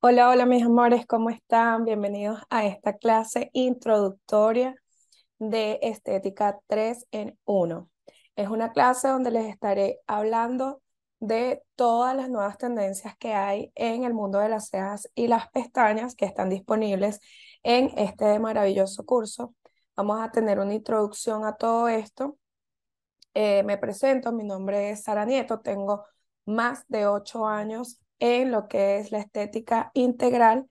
Hola, hola mis amores, ¿cómo están? Bienvenidos a esta clase introductoria de Estética 3 en 1. Es una clase donde les estaré hablando de todas las nuevas tendencias que hay en el mundo de las cejas y las pestañas que están disponibles en este maravilloso curso. Vamos a tener una introducción a todo esto. Eh, me presento, mi nombre es Sara Nieto, tengo más de 8 años en lo que es la estética integral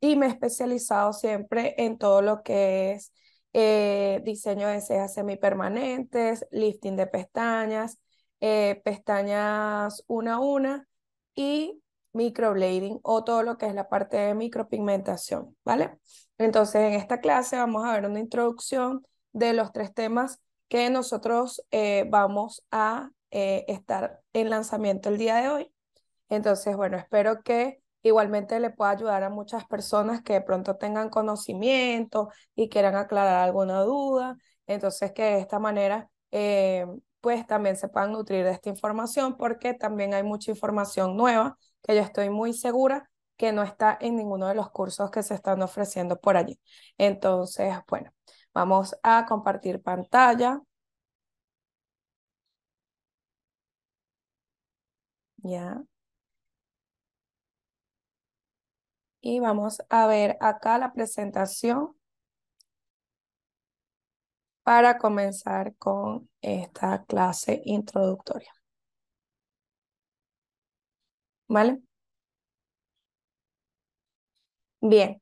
y me he especializado siempre en todo lo que es eh, diseño de cejas semipermanentes, lifting de pestañas, eh, pestañas una a una y microblading o todo lo que es la parte de micropigmentación, ¿vale? Entonces, en esta clase vamos a ver una introducción de los tres temas que nosotros eh, vamos a estar en lanzamiento el día de hoy. Entonces, bueno, espero que igualmente le pueda ayudar a muchas personas que de pronto tengan conocimiento y quieran aclarar alguna duda. Entonces, que de esta manera, eh, pues también se puedan nutrir de esta información porque también hay mucha información nueva que yo estoy muy segura que no está en ninguno de los cursos que se están ofreciendo por allí. Entonces, bueno, vamos a compartir pantalla. Ya. Y vamos a ver acá la presentación para comenzar con esta clase introductoria. ¿Vale? Bien.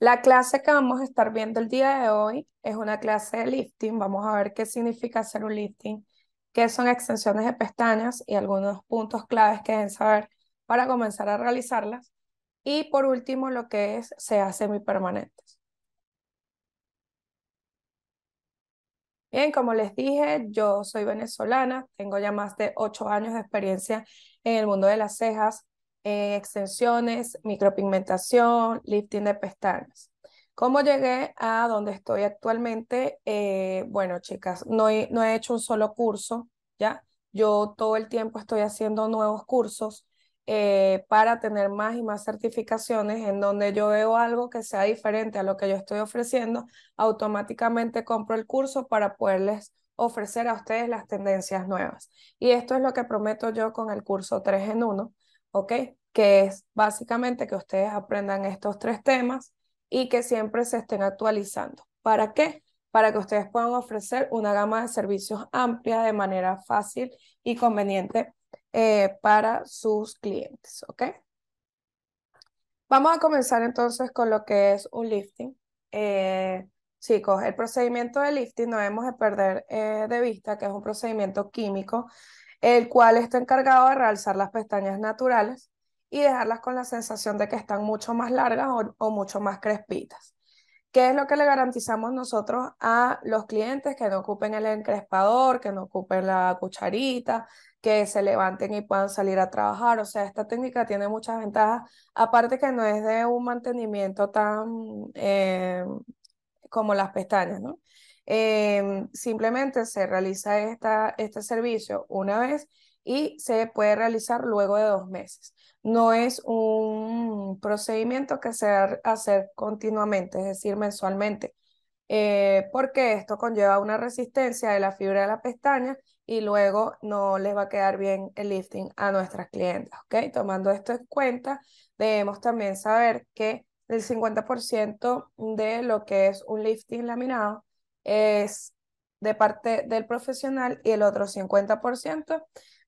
La clase que vamos a estar viendo el día de hoy es una clase de lifting. Vamos a ver qué significa hacer un lifting, qué son extensiones de pestañas y algunos puntos claves que deben saber para comenzar a realizarlas. Y por último, lo que es se muy permanentes. Bien, como les dije, yo soy venezolana, tengo ya más de ocho años de experiencia en el mundo de las cejas, eh, extensiones, micropigmentación, lifting de pestañas. ¿Cómo llegué a donde estoy actualmente? Eh, bueno, chicas, no no he hecho un solo curso, ¿ya? Yo todo el tiempo estoy haciendo nuevos cursos, eh, para tener más y más certificaciones en donde yo veo algo que sea diferente a lo que yo estoy ofreciendo, automáticamente compro el curso para poderles ofrecer a ustedes las tendencias nuevas. Y esto es lo que prometo yo con el curso 3 en 1, ¿ok? Que es básicamente que ustedes aprendan estos tres temas y que siempre se estén actualizando. ¿Para qué? Para que ustedes puedan ofrecer una gama de servicios amplia de manera fácil y conveniente eh, para sus clientes, ¿ok? Vamos a comenzar entonces con lo que es un lifting. Eh, chicos, el procedimiento de lifting no debemos de perder eh, de vista que es un procedimiento químico, el cual está encargado de realzar las pestañas naturales y dejarlas con la sensación de que están mucho más largas o mucho más crespitas. ¿Qué es lo que le garantizamos nosotros a los clientes que no ocupen el encrespador, que no ocupen la cucharita, que se levanten y puedan salir a trabajar? O sea, esta técnica tiene muchas ventajas, aparte que no es de un mantenimiento tan eh, como las pestañas, ¿no? Eh, simplemente se realiza esta, este servicio una vez y se puede realizar luego de dos meses. No es un procedimiento que se hacer continuamente, es decir, mensualmente, eh, porque esto conlleva una resistencia de la fibra de la pestaña y luego no les va a quedar bien el lifting a nuestras clientes ¿ok? Tomando esto en cuenta, debemos también saber que el 50% de lo que es un lifting laminado es de parte del profesional y el otro 50%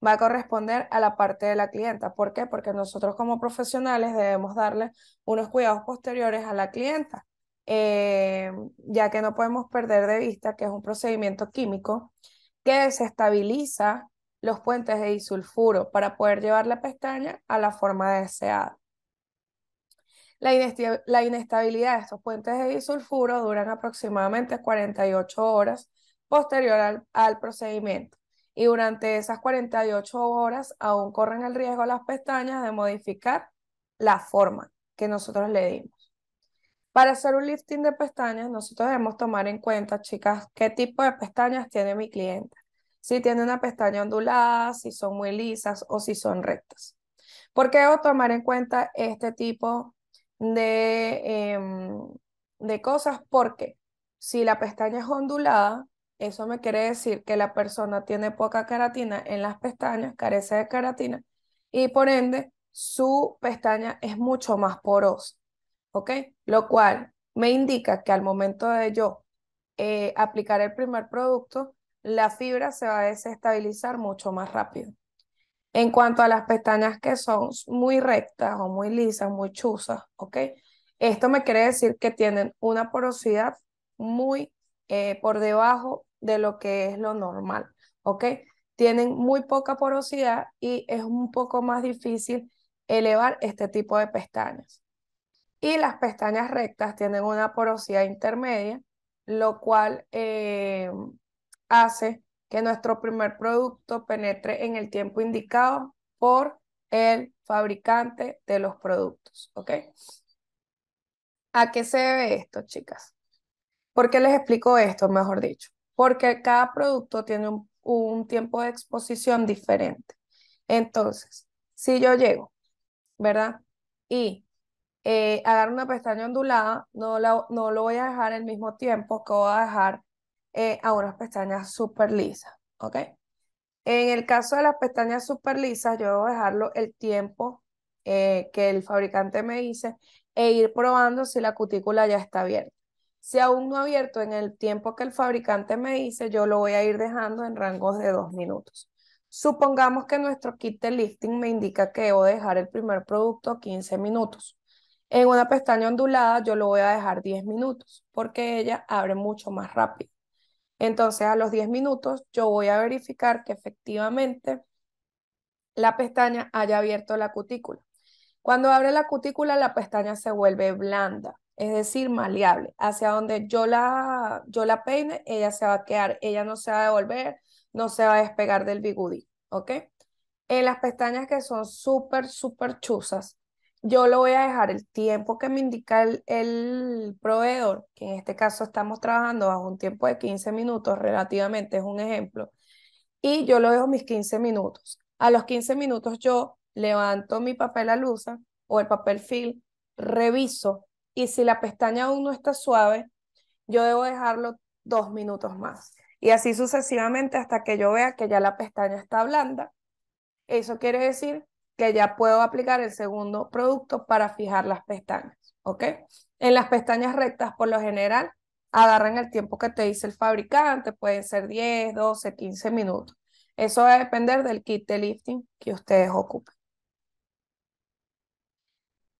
va a corresponder a la parte de la clienta. ¿Por qué? Porque nosotros como profesionales debemos darle unos cuidados posteriores a la clienta, eh, ya que no podemos perder de vista que es un procedimiento químico que desestabiliza los puentes de disulfuro para poder llevar la pestaña a la forma deseada. La, inestabilidad de estos puentes de disulfuro duran aproximadamente 48 horas posterior al procedimiento y durante esas 48 horas aún corren el riesgo las pestañas de modificar la forma que nosotros le dimos. Para hacer un lifting de pestañas, nosotros debemos tomar en cuenta, chicas, qué tipo de pestañas tiene mi cliente. Si tiene una pestaña ondulada, si son muy lisas o si son rectas. ¿Por qué debo tomar en cuenta este tipo de, em, de cosas? Porque si la pestaña es ondulada, eso me quiere decir que la persona tiene poca caratina en las pestañas, carece de caratina y por ende su pestaña es mucho más porosa, ¿ok? Lo cual me indica que al momento de yo eh, aplicar el primer producto, la fibra se va a desestabilizar mucho más rápido. En cuanto a las pestañas que son muy rectas o muy lisas, muy chuzas, ¿ok? Esto me quiere decir que tienen una porosidad muy eh, por debajo de lo que es lo normal, ¿ok? Tienen muy poca porosidad y es un poco más difícil elevar este tipo de pestañas. Y las pestañas rectas tienen una porosidad intermedia, lo cual eh, hace que nuestro primer producto penetre en el tiempo indicado por el fabricante de los productos, ¿ok? ¿A qué se debe esto, chicas? ¿Por qué les explico esto, mejor dicho? porque cada producto tiene un, tiempo de exposición diferente. Entonces, si yo llego, ¿verdad? Y eh, agarro una pestaña ondulada, no, no lo voy a dejar el mismo tiempo que voy a dejar eh, a unas pestañas súper lisas, ¿ok? En el caso de las pestañas súper lisas, yo a dejarlo el tiempo eh, que el fabricante me dice e ir probando si la cutícula ya está abierta. Si aún no ha abierto en el tiempo que el fabricante me dice, yo lo voy a ir dejando en rangos de dos minutos. Supongamos que nuestro kit de lifting me indica que debo dejar el primer producto 15 minutos. En una pestaña ondulada yo lo voy a dejar 10 minutos porque ella abre mucho más rápido. Entonces a los 10 minutos yo voy a verificar que efectivamente la pestaña haya abierto la cutícula. Cuando abre la cutícula la pestaña se vuelve blanda es decir, maleable, hacia donde yo la, yo la peine, ella se va a quedar, ella no se va a devolver, no se va a despegar del bigudí, ¿ok? En las pestañas que son súper, súper chuzas, yo lo voy a dejar el tiempo que me indica el, proveedor, que en este caso estamos trabajando bajo un tiempo de 15 minutos, relativamente es un ejemplo, y yo lo dejo mis 15 minutos. A los 15 minutos yo levanto mi papel a luz o el papel film, reviso y si la pestaña aún no está suave, yo debo dejarlo dos minutos más. Y así sucesivamente hasta que yo vea que ya la pestaña está blanda. Eso quiere decir que ya puedo aplicar el segundo producto para fijar las pestañas, ¿ok? En las pestañas rectas, por lo general, agarran el tiempo que te dice el fabricante, pueden ser 10, 12, 15 minutos. Eso va a depender del kit de lifting que ustedes ocupen.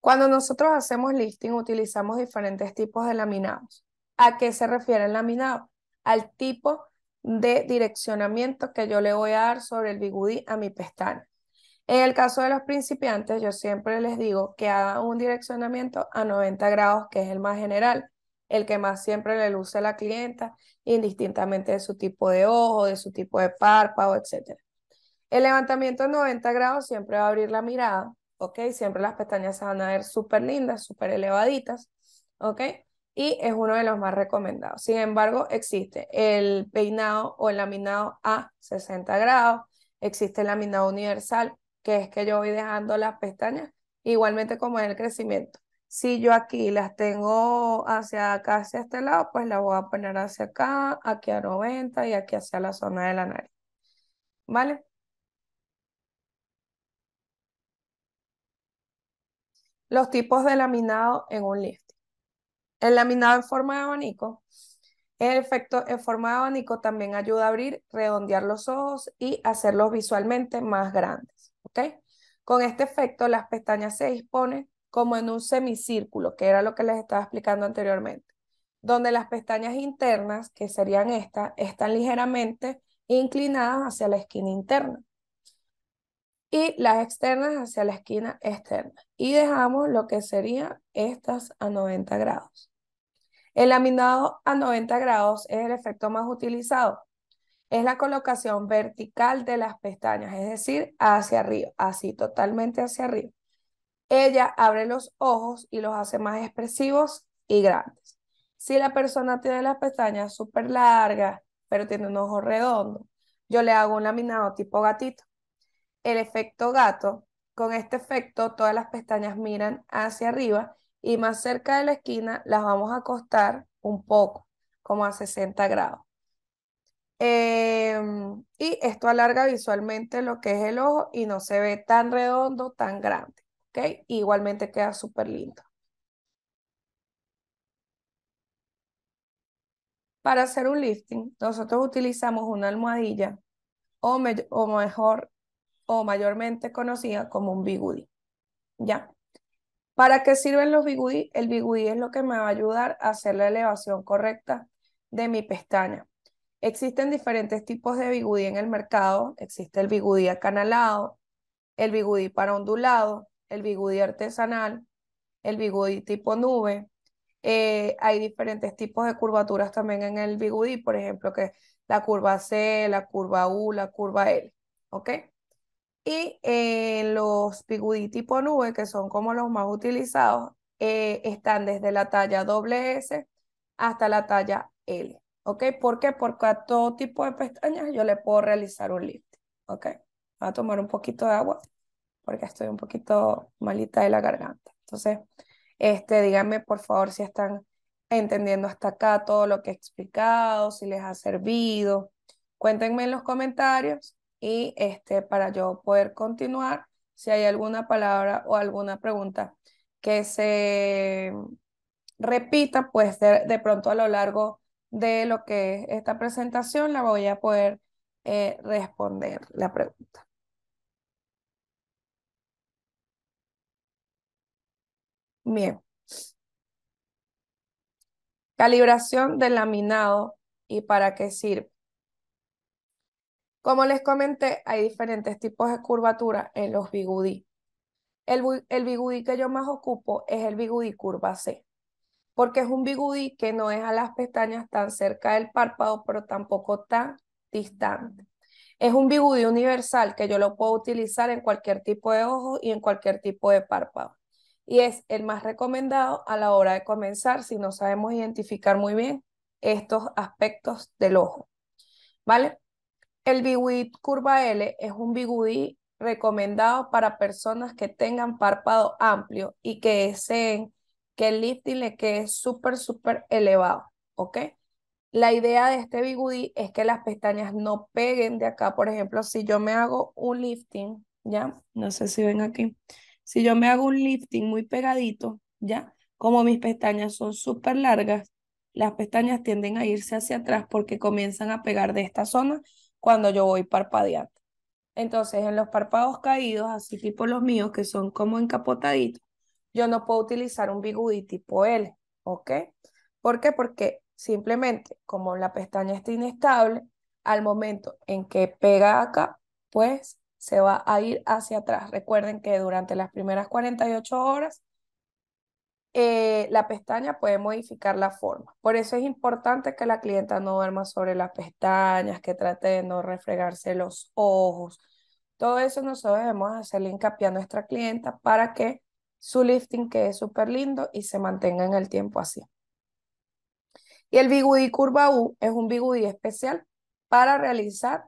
Cuando nosotros hacemos listing utilizamos diferentes tipos de laminados. ¿A qué se refiere el laminado? Al tipo de direccionamiento que yo le voy a dar sobre el bigudí a mi pestaña. En el caso de los principiantes, yo siempre les digo que hagan un direccionamiento a 90 grados, que es el más general, el que más siempre le luce a la clienta, indistintamente de su tipo de ojo, de su tipo de párpado, etc. El levantamiento a 90 grados siempre va a abrir la mirada, ¿ok? Siempre las pestañas se van a ver súper lindas, súper elevaditas, ¿ok? Y es uno de los más recomendados. Sin embargo, existe el peinado o el laminado a 60 grados, existe el laminado universal, que es que yo voy dejando las pestañas igualmente como en el crecimiento. Si yo aquí las tengo hacia acá, hacia este lado, pues las voy a poner hacia acá, aquí a 90 y aquí hacia la zona de la nariz. ¿Vale? los tipos de laminado en un lifting. El laminado en forma de abanico. El efecto en forma de abanico también ayuda a abrir, redondear los ojos y hacerlos visualmente más grandes. Con este efecto, las pestañas se disponen como en un semicírculo, que era lo que les estaba explicando anteriormente, donde las pestañas internas, que serían estas, están ligeramente inclinadas hacia la esquina interna y las externas hacia la esquina externa. Y dejamos lo que serían estas a 90 grados. El laminado a 90 grados es el efecto más utilizado. Es la colocación vertical de las pestañas, es decir, hacia arriba, así totalmente hacia arriba. Ella abre los ojos y los hace más expresivos y grandes. Si la persona tiene las pestañas súper largas, pero tiene un ojo redondo, yo le hago un laminado tipo gatito el efecto gato. Con este efecto todas las pestañas miran hacia arriba y más cerca de la esquina las vamos a acostar un poco, como a 60 grados. Em, y esto alarga visualmente lo que es el ojo y no se ve tan redondo, tan grande. ¿okay? Igualmente queda súper lindo. Para hacer un lifting, nosotros utilizamos una almohadilla o, o mejor o mayormente conocida como un bigudi. ¿Ya? ¿Para qué sirven los bigudí? El bigudí es lo que me va a ayudar a hacer la elevación correcta de mi pestaña. Existen diferentes tipos de bigudí en el mercado. Existe el bigudí acanalado, el bigudí para ondulado, el bigudí artesanal, el bigudí tipo nube. Eh, hay diferentes tipos de curvaturas también en el bigudí, por ejemplo, que la curva C, la curva U, la curva L. ¿Ok? Y eh, los bigudí tipo nube, que son como los más utilizados, eh, están desde la talla S hasta la talla L. ¿Ok? ¿Por qué? Porque a todo tipo de pestañas yo le puedo realizar un lift. ¿Ok? Voy a tomar un poquito de agua porque estoy un poquito malita de la garganta. Entonces, este, díganme por favor si están entendiendo hasta acá todo lo que he explicado, si les ha servido. Cuéntenme en los comentarios y este, para yo poder continuar, si hay alguna palabra o alguna pregunta que se repita, pues de, pronto a lo largo de lo que es esta presentación la voy a poder eh, responder la pregunta. Bien. Calibración del laminado y para qué sirve. Como les comenté, hay diferentes tipos de curvatura en los bigudí. El, el bigudí que yo más ocupo es el bigudí curva C, porque es un bigudí que no deja las pestañas tan cerca del párpado, pero tampoco tan distante. Es un bigudí universal que yo lo puedo utilizar en cualquier tipo de ojo y en cualquier tipo de párpado. Y es el más recomendado a la hora de comenzar si no sabemos identificar muy bien estos aspectos del ojo. ¿Vale? El bigudí Curva L es un bigudí recomendado para personas que tengan párpado amplio y que deseen que el lifting le quede súper, súper elevado, ¿ok? La idea de este bigudí es que las pestañas no peguen de acá. Por ejemplo, si yo me hago un lifting, ¿ya? No sé si ven aquí. Si yo me hago un lifting muy pegadito, ¿ya? Como mis pestañas son súper largas, las pestañas tienden a irse hacia atrás porque comienzan a pegar de esta zona cuando yo voy parpadeando. Entonces, en los párpados caídos, así tipo los míos, que son como encapotaditos, yo no puedo utilizar un bigudí tipo L, ¿ok? ¿Por qué? Porque simplemente, como la pestaña está inestable, al momento en que pega acá, pues se va a ir hacia atrás. Recuerden que durante las primeras 48 horas eh, la pestaña puede modificar la forma. Por eso es importante que la clienta no duerma sobre las pestañas, que trate de no refregarse los ojos. Todo eso nosotros debemos hacerle hincapié a nuestra clienta para que su lifting quede súper lindo y se mantenga en el tiempo así. Y el bigudí curva U es un bigudí especial para realizar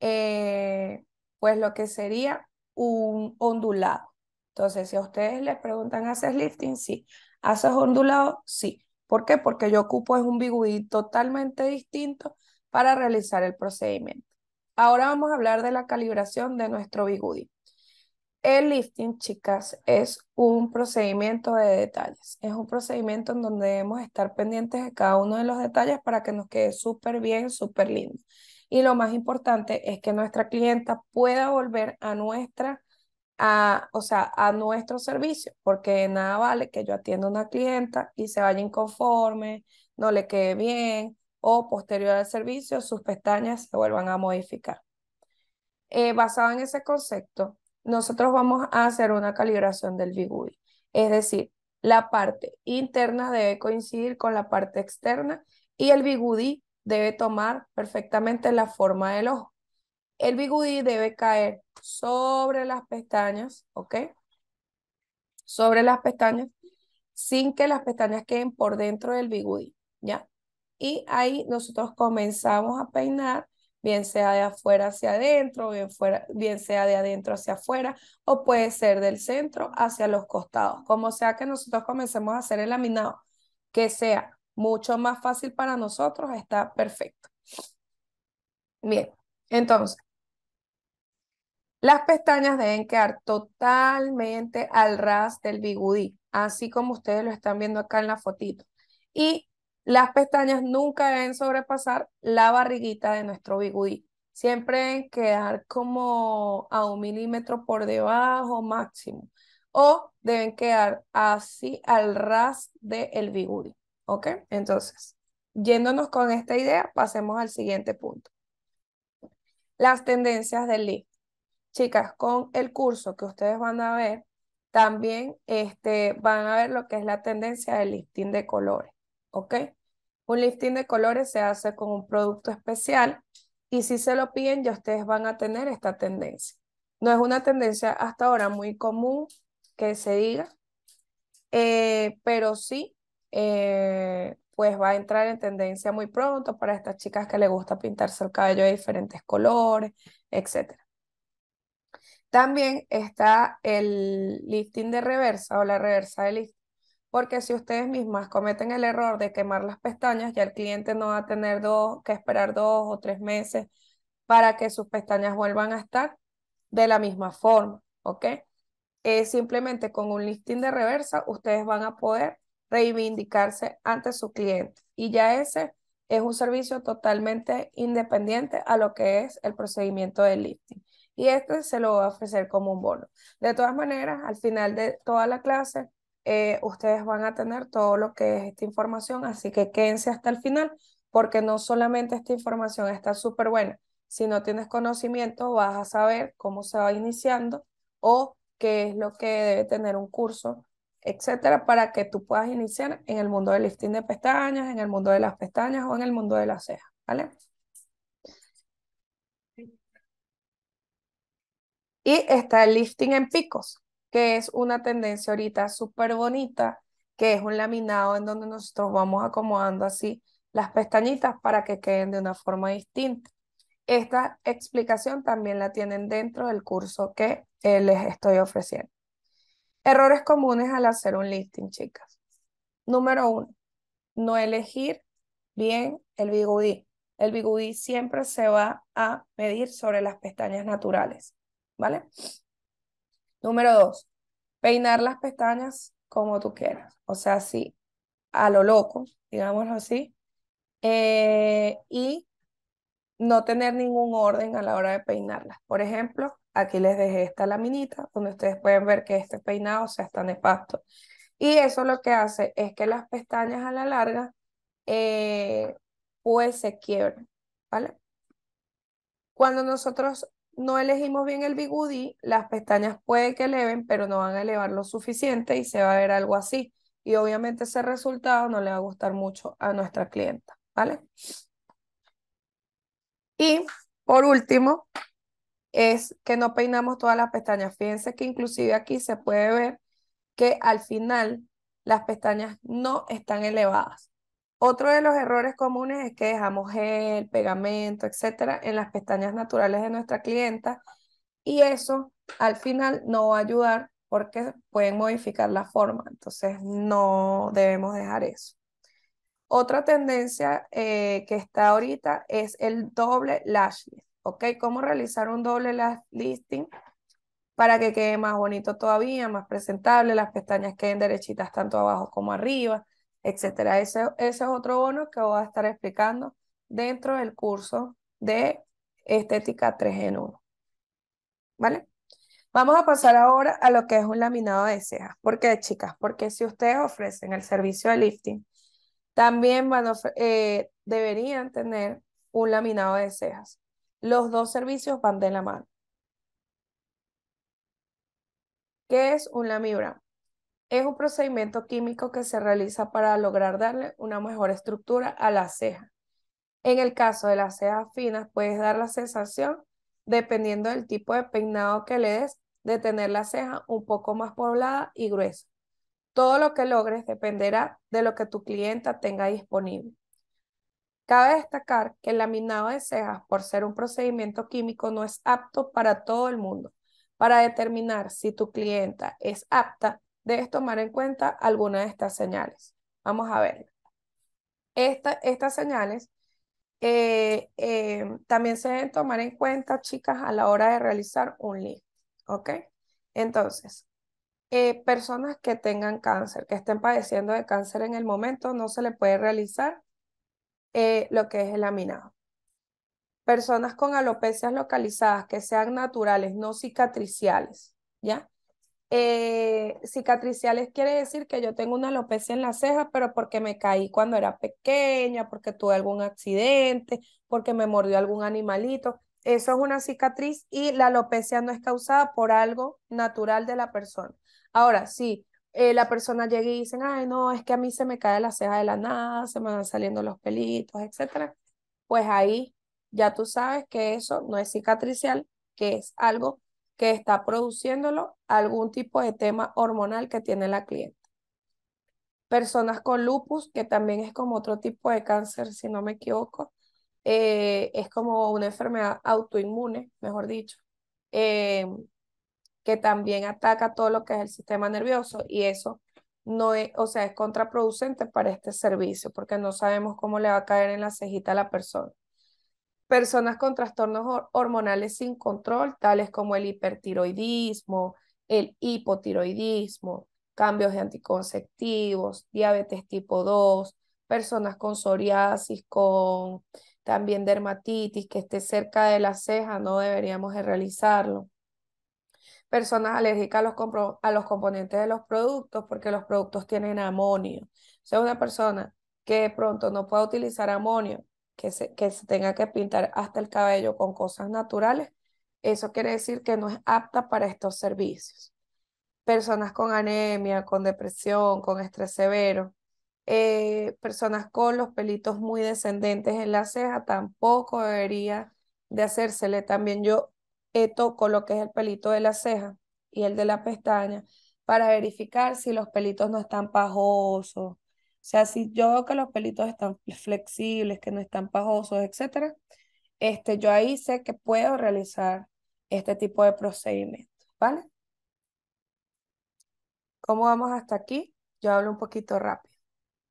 eh, pues lo que sería un ondulado. Entonces, si a ustedes les preguntan, ¿haces lifting? Sí. ¿Haces ondulado? Sí. ¿Por qué? Porque yo ocupo es un bigudí totalmente distinto para realizar el procedimiento. Ahora vamos a hablar de la calibración de nuestro bigudí. El lifting, chicas, es un procedimiento de detalles. Es un procedimiento en donde debemos estar pendientes de cada uno de los detalles para que nos quede súper bien, súper lindo. Y lo más importante es que nuestra clienta pueda volver a nuestra a, o sea, a nuestro servicio, porque nada vale que yo atienda a una clienta y se vaya inconforme, no le quede bien, o posterior al servicio sus pestañas se vuelvan a modificar. Eh, basado en ese concepto, nosotros vamos a hacer una calibración del bigudí. es decir, la parte interna debe coincidir con la parte externa y el bigudí debe tomar perfectamente la forma del ojo. El bigudí debe caer sobre las pestañas, ¿ok? Sobre las pestañas, sin que las pestañas queden por dentro del bigudí, ¿ya? Y ahí nosotros comenzamos a peinar, bien sea de afuera hacia adentro, bien, fuera, bien sea de adentro hacia afuera, o puede ser del centro hacia los costados. Como sea que nosotros comencemos a hacer el laminado, que sea mucho más fácil para nosotros, está perfecto. Bien, entonces, las pestañas deben quedar totalmente al ras del bigudí, así como ustedes lo están viendo acá en la fotito. Y las pestañas nunca deben sobrepasar la barriguita de nuestro bigudí. Siempre deben quedar como a un milímetro por debajo máximo. O deben quedar así al ras del el bigudí. ¿Ok? Entonces, yéndonos con esta idea, pasemos al siguiente punto. Las tendencias del lift chicas, con el curso que ustedes van a ver, también este, van a ver lo que es la tendencia del lifting de colores, ¿ok? Un lifting de colores se hace con un producto especial y si se lo piden ya ustedes van a tener esta tendencia. No es una tendencia hasta ahora muy común que se diga, eh, pero sí, eh, pues va a entrar en tendencia muy pronto para estas chicas que les gusta pintarse el cabello de diferentes colores, etc. También está el lifting de reversa o la reversa de lifting, porque si ustedes mismas cometen el error de quemar las pestañas, ya el cliente no va a tener que esperar dos o tres meses para que sus pestañas vuelvan a estar de la misma forma, ¿ok? Eh, simplemente con un lifting de reversa, ustedes van a poder reivindicarse ante su cliente. Y ya ese es un servicio totalmente independiente a lo que es el procedimiento del lifting y este se lo voy a ofrecer como un bono. De todas maneras, al final de toda la clase, eh, ustedes van a tener todo lo que es esta información, así que quédense hasta el final, porque no solamente esta información está súper buena, si no tienes conocimiento vas a saber cómo se va iniciando o qué es lo que debe tener un curso, etcétera, para que tú puedas iniciar en el mundo del lifting de pestañas, en el mundo de las pestañas o en el mundo de las cejas, ¿vale? Y está el lifting en picos, que es una tendencia ahorita súper bonita, que es un laminado en donde nosotros vamos acomodando así las pestañitas para que queden de una forma distinta. Esta explicación también la tienen dentro del curso que eh, les estoy ofreciendo. Errores comunes al hacer un lifting, chicas. Número uno, no elegir bien el bigudí. El bigudí siempre se va a medir sobre las pestañas naturales. ¿vale? Número dos, peinar las pestañas como tú quieras, o sea, sí, a lo loco, digámoslo así, eh, y no tener ningún orden a la hora de peinarlas. Por ejemplo, aquí les dejé esta laminita donde ustedes pueden ver que este peinado se está nefasto. Y eso lo que hace es que las pestañas a la larga eh, pues se quiebran, ¿vale? Cuando nosotros no elegimos bien el bigudí, las pestañas puede que eleven, pero no van a elevar lo suficiente y se va a ver algo así. Y obviamente ese resultado no le va a gustar mucho a nuestra clienta, ¿vale? Y por último, es que no peinamos todas las pestañas. Fíjense que inclusive aquí se puede ver que al final las pestañas no están elevadas. Otro de los errores comunes es que dejamos gel, pegamento, etcétera, en las pestañas naturales de nuestra clienta y eso al final no va a ayudar porque pueden modificar la forma, entonces no debemos dejar eso. Otra tendencia eh, que está ahorita es el doble lash list, ¿ok? ¿Cómo realizar un doble lash listing para que quede más bonito todavía, más presentable, las pestañas queden derechitas tanto abajo como arriba? etcétera. Ese, es otro bono que voy a estar explicando dentro del curso de estética 3 en 1. ¿Vale? Vamos a pasar ahora a lo que es un laminado de cejas. ¿Por qué, chicas? Porque si ustedes ofrecen el servicio de lifting, también van a eh, deberían tener un laminado de cejas. Los dos servicios van de la mano. ¿Qué es un lamibra? es un procedimiento químico que se realiza para lograr darle una mejor estructura a la ceja. En el caso de las cejas finas, puedes dar la sensación, dependiendo del tipo de peinado que le des, de tener la ceja un poco más poblada y gruesa. Todo lo que logres dependerá de lo que tu clienta tenga disponible. Cabe destacar que el laminado de cejas, por ser un procedimiento químico, no es apto para todo el mundo. Para determinar si tu clienta es apta, debes tomar en cuenta alguna de estas señales. Vamos a ver. estas señales eh, eh, también se deben tomar en cuenta, chicas, a la hora de realizar un lead. ¿Ok? Entonces, eh, personas que tengan cáncer, que estén padeciendo de cáncer en el momento, no se le puede realizar lo que es el laminado. Personas con alopecias localizadas que sean naturales, no cicatriciales, ¿ya? Eh, cicatriciales quiere decir que yo tengo una alopecia en la ceja, pero porque me caí cuando era pequeña, porque tuve algún accidente, porque me mordió algún animalito. Eso es una cicatriz y la alopecia no es causada por algo natural de la persona. Ahora, sí, eh, la persona llega y dicen, ay, no, es que a mí se me cae la ceja de la nada, se me van saliendo los pelitos, etcétera. Pues ahí ya tú sabes que eso no es cicatricial, que es algo que está produciéndolo algún tipo de tema hormonal que tiene la cliente. Personas con lupus, que también es como otro tipo de cáncer, si no me equivoco, eh, es como una enfermedad autoinmune, mejor dicho, eh, que también ataca todo lo que es el sistema nervioso y eso no es, o sea, es contraproducente para este servicio porque no sabemos cómo le va a caer en la cejita a la persona personas con trastornos hormonales sin control, tales como el hipertiroidismo, el hipotiroidismo, cambios de anticonceptivos, diabetes tipo 2, personas con psoriasis, con también dermatitis que esté cerca de la ceja, no deberíamos de realizarlo. Personas alérgicas a los, componentes de los productos porque los productos tienen amonio. O sea, una persona que pronto no pueda utilizar amonio que se, tenga que pintar hasta el cabello con cosas naturales, eso quiere decir que no es apta para estos servicios. Personas con anemia, con depresión, con estrés severo, eh, personas con los pelitos muy descendentes en la ceja, tampoco debería de hacérsele. También yo toco lo que es el pelito de la ceja y el de la pestaña para verificar si los pelitos no están pajosos, o sea, si yo veo que los pelitos están flexibles, que no están pajosos, etc. este, yo ahí sé que puedo realizar este tipo de procedimientos, ¿vale? ¿Cómo vamos hasta aquí? Yo hablo un poquito rápido,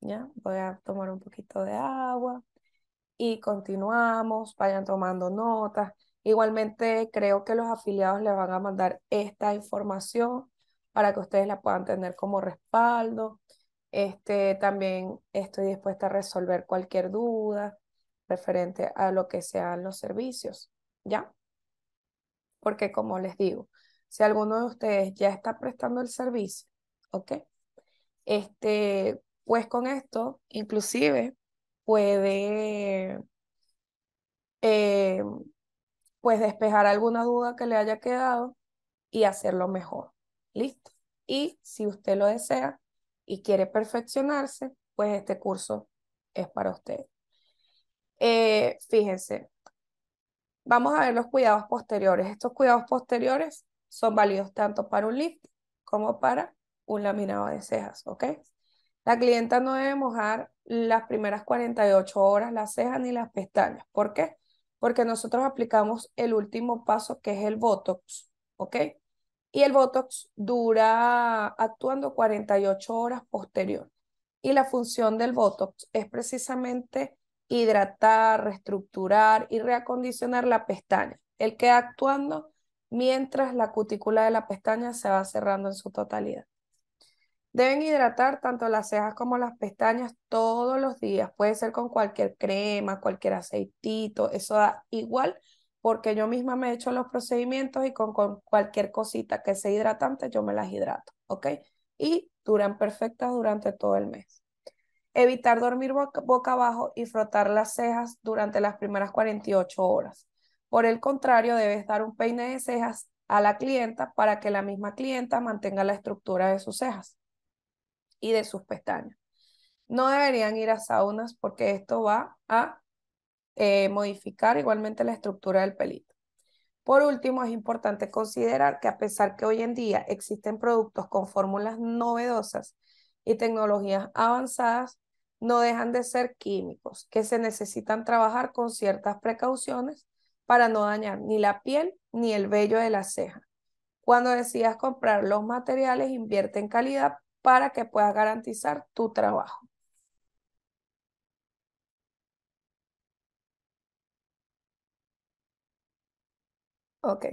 ¿ya? Voy a tomar un poquito de agua y continuamos, vayan tomando notas. Igualmente creo que los afiliados les van a mandar esta información para que ustedes la puedan tener como respaldo. Este, también estoy dispuesta a resolver cualquier duda referente a lo que sean los servicios, ¿ya? Porque como les digo, si alguno de ustedes ya está prestando el servicio, ¿ok? Este, pues con esto, inclusive, puede eh, pues despejar alguna duda que le haya quedado y hacerlo mejor. ¿Listo? Y si usted lo desea, y quiere perfeccionarse, pues este curso es para usted. Eh, fíjense, vamos a ver los cuidados posteriores. Estos cuidados posteriores son válidos tanto para un lift como para un laminado de cejas, ¿ok? La clienta no debe mojar las primeras 48 horas las cejas ni las pestañas. ¿Por qué? Porque nosotros aplicamos el último paso que es el Botox, ¿ok? Y el Botox dura actuando 48 horas posterior. Y la función del Botox es precisamente hidratar, reestructurar y reacondicionar la pestaña. el queda actuando mientras la cutícula de la pestaña se va cerrando en su totalidad. Deben hidratar tanto las cejas como las pestañas todos los días. Puede ser con cualquier crema, cualquier aceitito, eso da igual porque yo misma me he hecho los procedimientos y con, con, cualquier cosita que sea hidratante, yo me las hidrato, ¿ok? Y duran perfectas durante todo el mes. Evitar dormir boca, boca abajo y frotar las cejas durante las primeras 48 horas. Por el contrario, debes dar un peine de cejas a la clienta para que la misma clienta mantenga la estructura de sus cejas y de sus pestañas. No deberían ir a saunas porque esto va a eh, modificar igualmente la estructura del pelito. Por último, es importante considerar que a pesar que hoy en día existen productos con fórmulas novedosas y tecnologías avanzadas, no dejan de ser químicos que se necesitan trabajar con ciertas precauciones para no dañar ni la piel ni el vello de la ceja. Cuando decidas comprar los materiales, invierte en calidad para que puedas garantizar tu trabajo. Ok.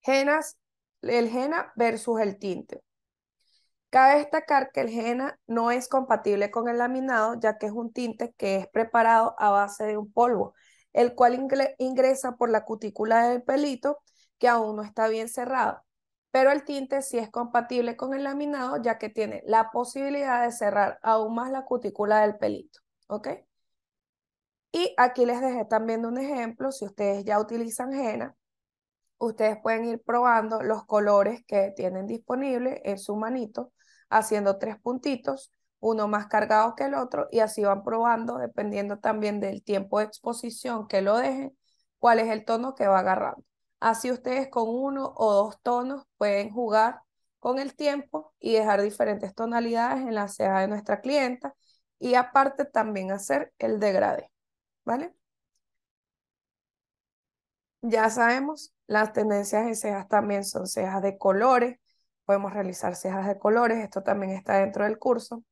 Genas, el henna versus el tinte. Cabe destacar que el henna no es compatible con el laminado, ya que es un tinte que es preparado a base de un polvo, el cual ingresa por la cutícula del pelito, que aún no está bien cerrado. Pero el tinte sí es compatible con el laminado, ya que tiene la posibilidad de cerrar aún más la cutícula del pelito. ¿Ok? Y aquí les dejé también un ejemplo, si ustedes ya utilizan henna, ustedes pueden ir probando los colores que tienen disponibles en su manito, haciendo tres puntitos, uno más cargado que el otro, y así van probando, dependiendo también del tiempo de exposición que lo dejen, cuál es el tono que va agarrando. Así ustedes con uno o dos tonos pueden jugar con el tiempo y dejar diferentes tonalidades en la ceja de nuestra clienta y aparte también hacer el degradé. ¿vale? Ya sabemos, las tendencias en cejas también son cejas de colores. Podemos realizar cejas de colores, esto también está dentro del curso.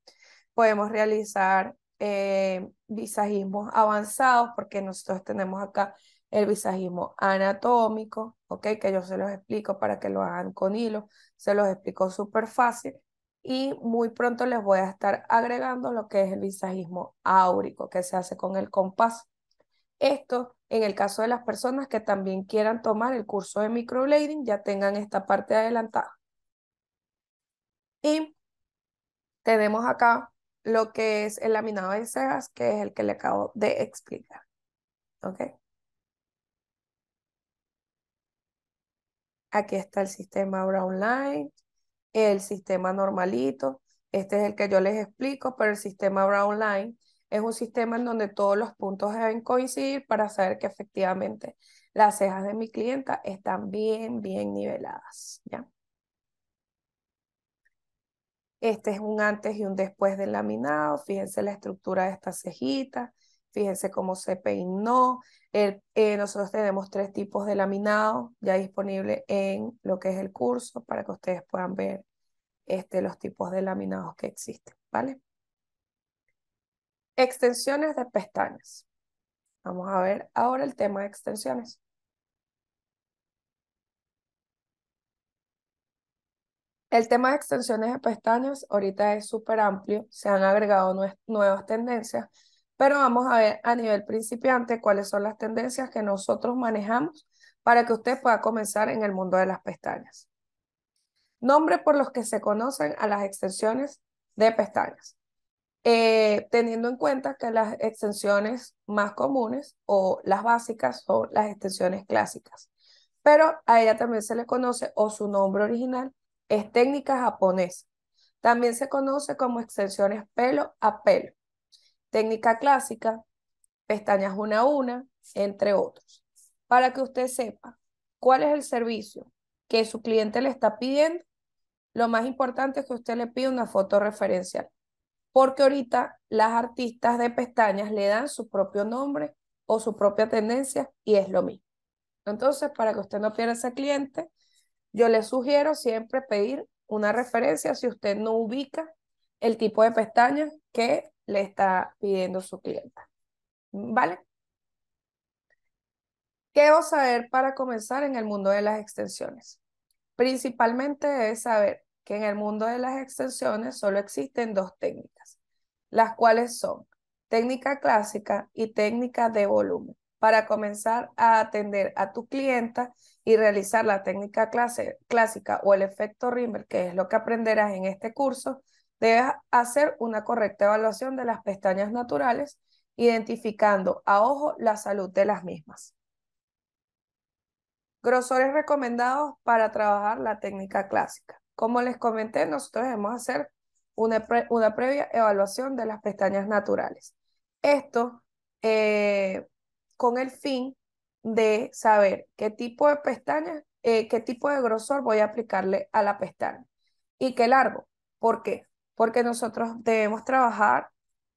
Podemos realizar eh, visajismos avanzados, porque nosotros tenemos acá el visajismo anatómico, ¿ok? Que yo se los explico para que lo hagan con hilo, se los explico súper fácil y muy pronto les voy a estar agregando lo que es el visajismo áurico que se hace con el compás. Esto en el caso de las personas que también quieran tomar el curso de microblading, ya tengan esta parte adelantada. Y tenemos acá lo que es el laminado de cejas, que es el que le acabo de explicar. ¿Ok? Aquí está el sistema Brown el sistema normalito. Este es el que yo les explico, pero el sistema Brown Line es un sistema en donde todos los puntos deben coincidir para saber que efectivamente las cejas de mi clienta están bien, bien niveladas. ¿ya? Este es un antes y un después del laminado. Fíjense la estructura de esta cejita fíjense cómo se peinó. Eh, nosotros tenemos tres tipos de laminado ya disponible en lo que es el curso para que ustedes puedan ver este, los tipos de laminados que existen, ¿vale? Extensiones de pestañas. Vamos a ver ahora el tema de extensiones. El tema de extensiones de pestañas ahorita es súper amplio, se han agregado nuevas tendencias, pero vamos a ver a nivel principiante cuáles son las tendencias que nosotros manejamos para que usted pueda comenzar en el mundo de las pestañas. Nombre por los que se conocen a las extensiones de pestañas. Eh, teniendo en cuenta que las extensiones más comunes o las básicas son las extensiones clásicas, pero a ella también se le conoce o su nombre original es técnica japonesa. También se conoce como extensiones pelo a pelo técnica clásica, pestañas una a una, entre otros. Para que usted sepa cuál es el servicio que su cliente le está pidiendo, lo más importante es que usted le pida una foto referencial, porque ahorita las artistas de pestañas le dan su propio nombre o su propia tendencia y es lo mismo. Entonces, para que usted no pierda ese cliente, yo le sugiero siempre pedir una referencia si usted no ubica el tipo de pestañas que le está pidiendo su clienta. ¿Vale? ¿Qué debo saber para comenzar en el mundo de las extensiones? Principalmente debes saber que en el mundo de las extensiones solo existen dos técnicas, las cuales son técnica clásica y técnica de volumen. Para comenzar a atender a tu clienta y realizar la técnica clásica o el efecto Rimmer, que es lo que aprenderás en este curso, Debes hacer una correcta evaluación de las pestañas naturales, identificando a ojo la salud de las mismas. Grosores recomendados para trabajar la técnica clásica. Como les comenté, nosotros debemos hacer una, previa evaluación de las pestañas naturales. Esto eh, con el fin de saber qué tipo de pestaña, eh, qué tipo de grosor voy a aplicarle a la pestaña y qué largo. ¿Por qué? porque nosotros debemos trabajar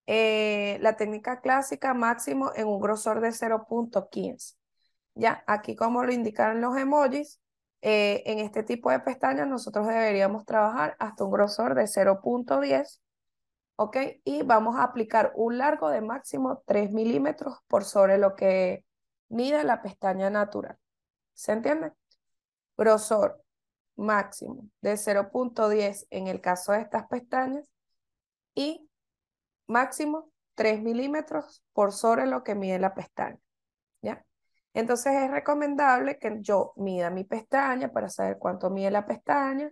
eh, la técnica clásica máximo en un grosor de 0.15. Ya, aquí como lo indicaron los emojis, eh, en este tipo de pestañas nosotros deberíamos trabajar hasta un grosor de 0.10, ¿ok? Y vamos a aplicar un largo de máximo 3 milímetros por sobre lo que mide la pestaña natural. ¿Se entiende? Grosor máximo de 0.10 en el caso de estas pestañas y máximo 3 milímetros por sobre lo que mide la pestaña. ¿ya? Entonces es recomendable que yo mida mi pestaña para saber cuánto mide la pestaña.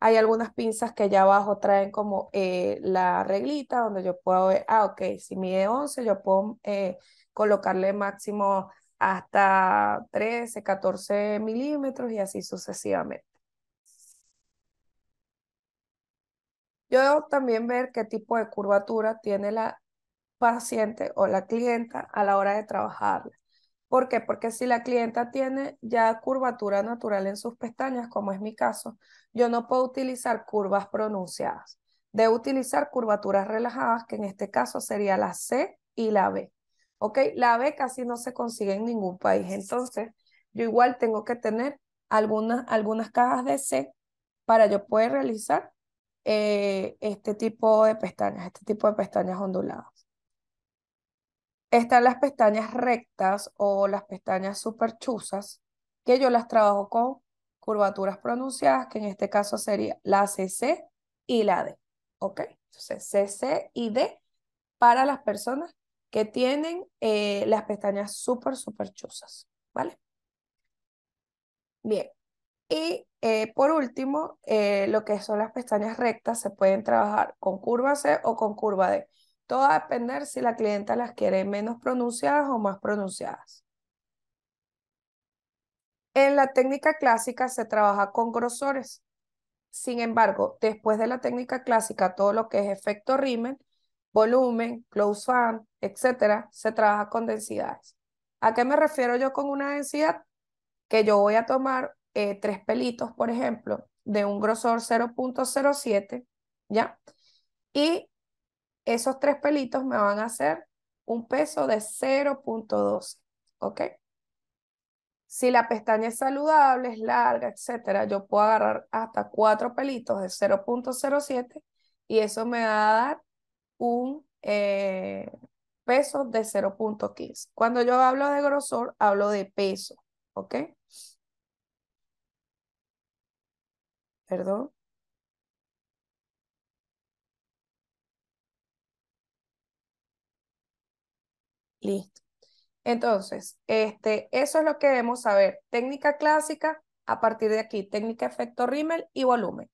Hay algunas pinzas que allá abajo traen como eh, la reglita donde yo puedo ver, ah, ok, si mide 11 yo puedo eh, colocarle máximo hasta 13, 14 milímetros y así sucesivamente. Yo también ver qué tipo de curvatura tiene la paciente o la clienta a la hora de trabajarla. ¿Por qué? Porque si la clienta tiene ya curvatura natural en sus pestañas, como es mi caso, yo no puedo utilizar curvas pronunciadas. Debo utilizar curvaturas relajadas, que en este caso sería la C y la B. ¿Ok? La B casi no se consigue en ningún país. Entonces, yo igual tengo que tener algunas, algunas cajas de C para yo poder realizar eh, este tipo de pestañas, este tipo de pestañas onduladas. Están las pestañas rectas o las pestañas superchuzas, que yo las trabajo con curvaturas pronunciadas, que en este caso sería la CC y la D. ¿Ok? Entonces, CC y D para las personas que tienen eh, las pestañas super súper chuzas. ¿Vale? Bien. Y eh, por último, eh, lo que son las pestañas rectas se pueden trabajar con curva C o con curva D. Todo va a depender si la clienta las quiere menos pronunciadas o más pronunciadas. En la técnica clásica se trabaja con grosores. Sin embargo, después de la técnica clásica, todo lo que es efecto rimen, volumen, close fan, etcétera, se trabaja con densidades. ¿A qué me refiero yo con una densidad? Que yo voy a tomar eh, tres pelitos, por ejemplo, de un grosor 0.07, ¿ya? Y esos tres pelitos me van a hacer un peso de 0.12, ¿ok? Si la pestaña es saludable, es larga, etcétera, yo puedo agarrar hasta cuatro pelitos de 0.07 y eso me va a dar un eh, peso de 0.15. Cuando yo hablo de grosor, hablo de peso, ¿ok? Perdón. Listo. Entonces, este, eso es lo que debemos saber. Técnica clásica, a partir de aquí, técnica efecto rímel y volumen.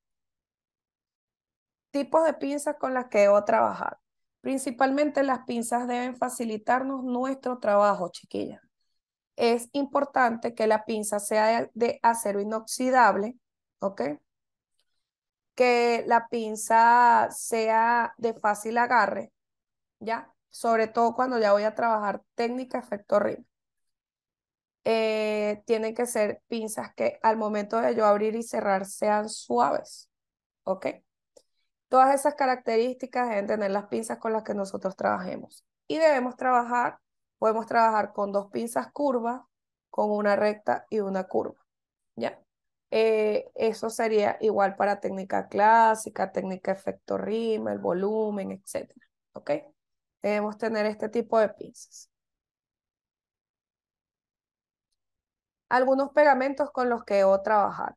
Tipos de pinzas con las que debo trabajar. Principalmente las pinzas deben facilitarnos nuestro trabajo, chiquillas. Es importante que la pinza sea de, de acero inoxidable, ¿ok? que la pinza sea de fácil agarre, ¿ya? Sobre todo cuando ya voy a trabajar técnica efecto rim. Eh, tienen que ser pinzas que al momento de yo abrir y cerrar sean suaves, ¿ok? Todas esas características deben tener las pinzas con las que nosotros trabajemos. Y debemos trabajar, podemos trabajar con dos pinzas curvas, con una recta y una curva, ¿ya? Eh, eso sería igual para técnica clásica, técnica efecto rima, el volumen, etc. ¿Ok? Debemos tener este tipo de pinzas. Algunos pegamentos con los que debo trabajar.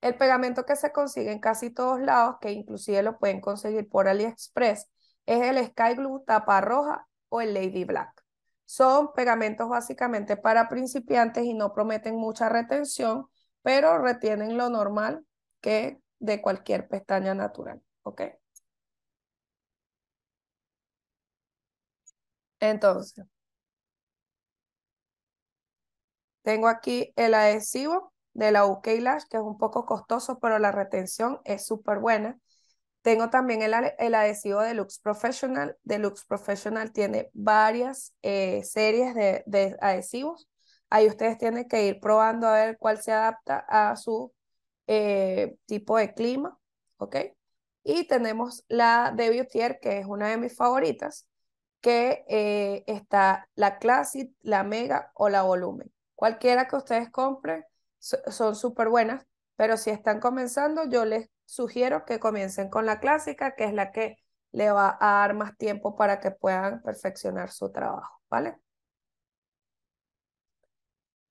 El pegamento que se consigue en casi todos lados, que inclusive lo pueden conseguir por AliExpress, es el Sky Glue tapa roja o el Lady Black. Son pegamentos básicamente para principiantes y no prometen mucha retención pero retienen lo normal que de cualquier pestaña natural, ¿ok? Entonces, tengo aquí el adhesivo de la UK Lash, que es un poco costoso, pero la retención es súper buena. Tengo también el, adhesivo de Lux Professional. De Lux Professional tiene varias eh, series de adhesivos ahí ustedes tienen que ir probando a ver cuál se adapta a su eh, tipo de clima, ¿ok? Y tenemos la de que es una de mis favoritas, que eh, está la Classic, la Mega o la Volumen. Cualquiera que ustedes compren son súper buenas, pero si están comenzando, yo les sugiero que comiencen con la clásica, que es la que le va a dar más tiempo para que puedan perfeccionar su trabajo, ¿vale?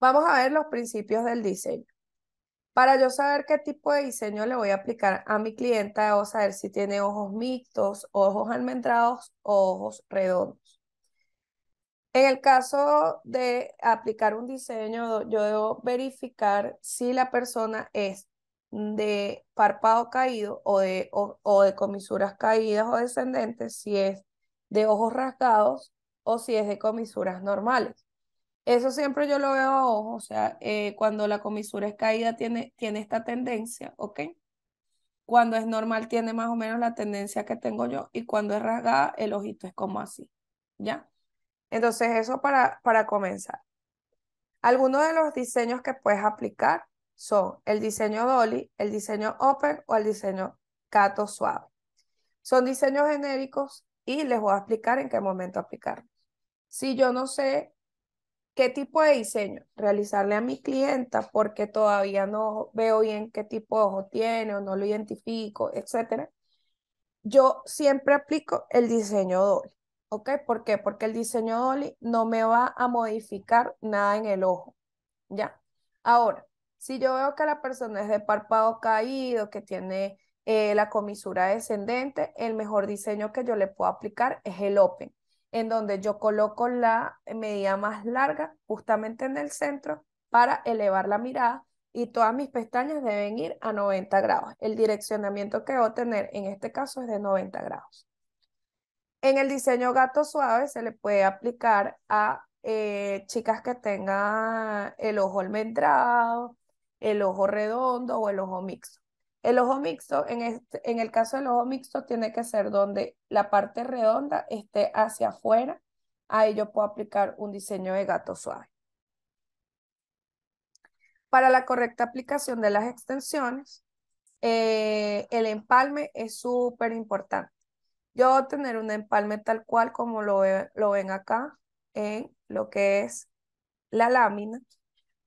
Vamos a ver los principios del diseño. Para yo saber qué tipo de diseño le voy a aplicar a mi clienta, debo saber si tiene ojos mixtos, ojos almendrados o ojos redondos. En el caso de aplicar un diseño, yo debo verificar si la persona es de párpado caído o de, o de comisuras caídas o descendentes, si es de ojos rasgados o si es de comisuras normales. Eso siempre yo lo veo a ojo, o sea, eh, cuando la comisura es caída tiene, tiene esta tendencia, ¿ok? Cuando es normal tiene más o menos la tendencia que tengo yo y cuando es rasgada el ojito es como así, ¿ya? Entonces eso para, para comenzar. Algunos de los diseños que puedes aplicar son el diseño Dolly, el diseño Open o el diseño Cato Suave. Son diseños genéricos y les voy a explicar en qué momento aplicarlos. Si yo no sé qué tipo de diseño realizarle a mi clienta porque todavía no veo bien qué tipo de ojo tiene o no lo identifico, etcétera. Yo siempre aplico el diseño Dolly, ¿ok? ¿Por qué? Porque el diseño Dolly no me va a modificar nada en el ojo, ¿ya? Ahora, si yo veo que la persona es de párpado caído, que tiene eh, la comisura descendente, el mejor diseño que yo le puedo aplicar es el Open en donde yo coloco la medida más larga justamente en el centro para elevar la mirada y todas mis pestañas deben ir a 90 grados. El direccionamiento que a tener en este caso es de 90 grados. En el diseño gato suave se le puede aplicar a eh, chicas que tengan el ojo almendrado, el ojo redondo o el ojo mixto. El ojo mixto, este, en, el caso del ojo mixto, tiene que ser donde la parte redonda esté hacia afuera. Ahí yo puedo aplicar un diseño de gato suave. Para la correcta aplicación de las extensiones, eh, el empalme es súper importante. Yo voy a tener un empalme tal cual como lo ven acá en lo que es la lámina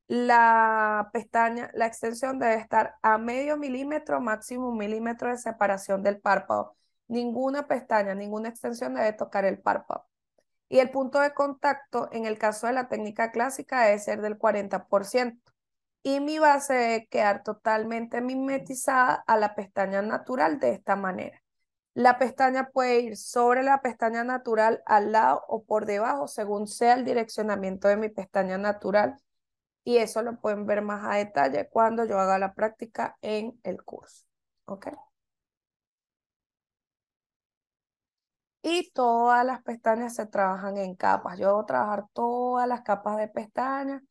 la pestaña, la extensión debe estar a medio milímetro, máximo un milímetro de separación del párpado. Ninguna pestaña, ninguna extensión debe tocar el párpado. Y el punto de contacto, en el caso de la técnica clásica, debe ser del 40%. Y mi base debe quedar totalmente mimetizada a la pestaña natural de esta manera. La pestaña puede ir sobre la pestaña natural, al lado o por debajo, según sea el direccionamiento de mi pestaña natural y eso lo pueden ver más a detalle cuando yo haga la práctica en el curso. ¿Ok? Y todas las pestañas se trabajan en capas. Yo debo trabajar todas las capas de pestañas,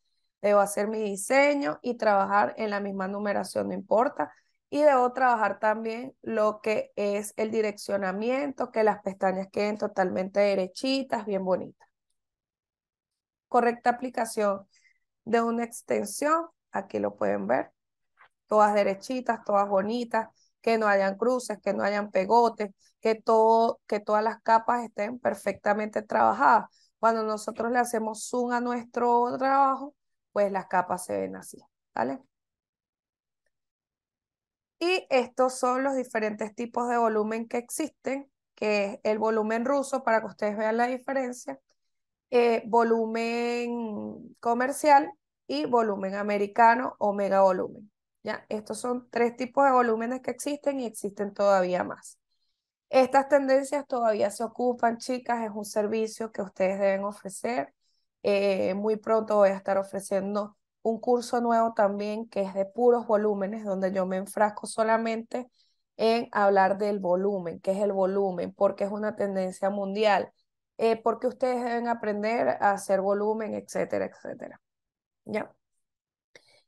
debo hacer mi diseño y trabajar en la misma numeración, no importa. Y debo trabajar también lo que es el direccionamiento, que las pestañas queden totalmente derechitas, bien bonitas. Correcta aplicación de una extensión, aquí lo pueden ver, todas derechitas, todas bonitas, que no hayan cruces, que no hayan pegotes, que, todo, que todas las capas estén perfectamente trabajadas. Cuando nosotros le hacemos zoom a nuestro trabajo, pues las capas se ven así, ¿vale? Y estos son los diferentes tipos de volumen que existen, que es el volumen ruso, para que ustedes vean la diferencia, eh, volumen comercial y volumen americano o mega volumen. ¿ya? Estos son tres tipos de volúmenes que existen y existen todavía más. Estas tendencias todavía se ocupan, chicas, es un servicio que ustedes deben ofrecer. Eh, muy pronto voy a estar ofreciendo un curso nuevo también que es de puros volúmenes, donde yo me enfrasco solamente en hablar del volumen, que es el volumen, porque es una tendencia mundial eh, Porque ustedes deben aprender a hacer volumen, etcétera, etcétera. ¿Ya?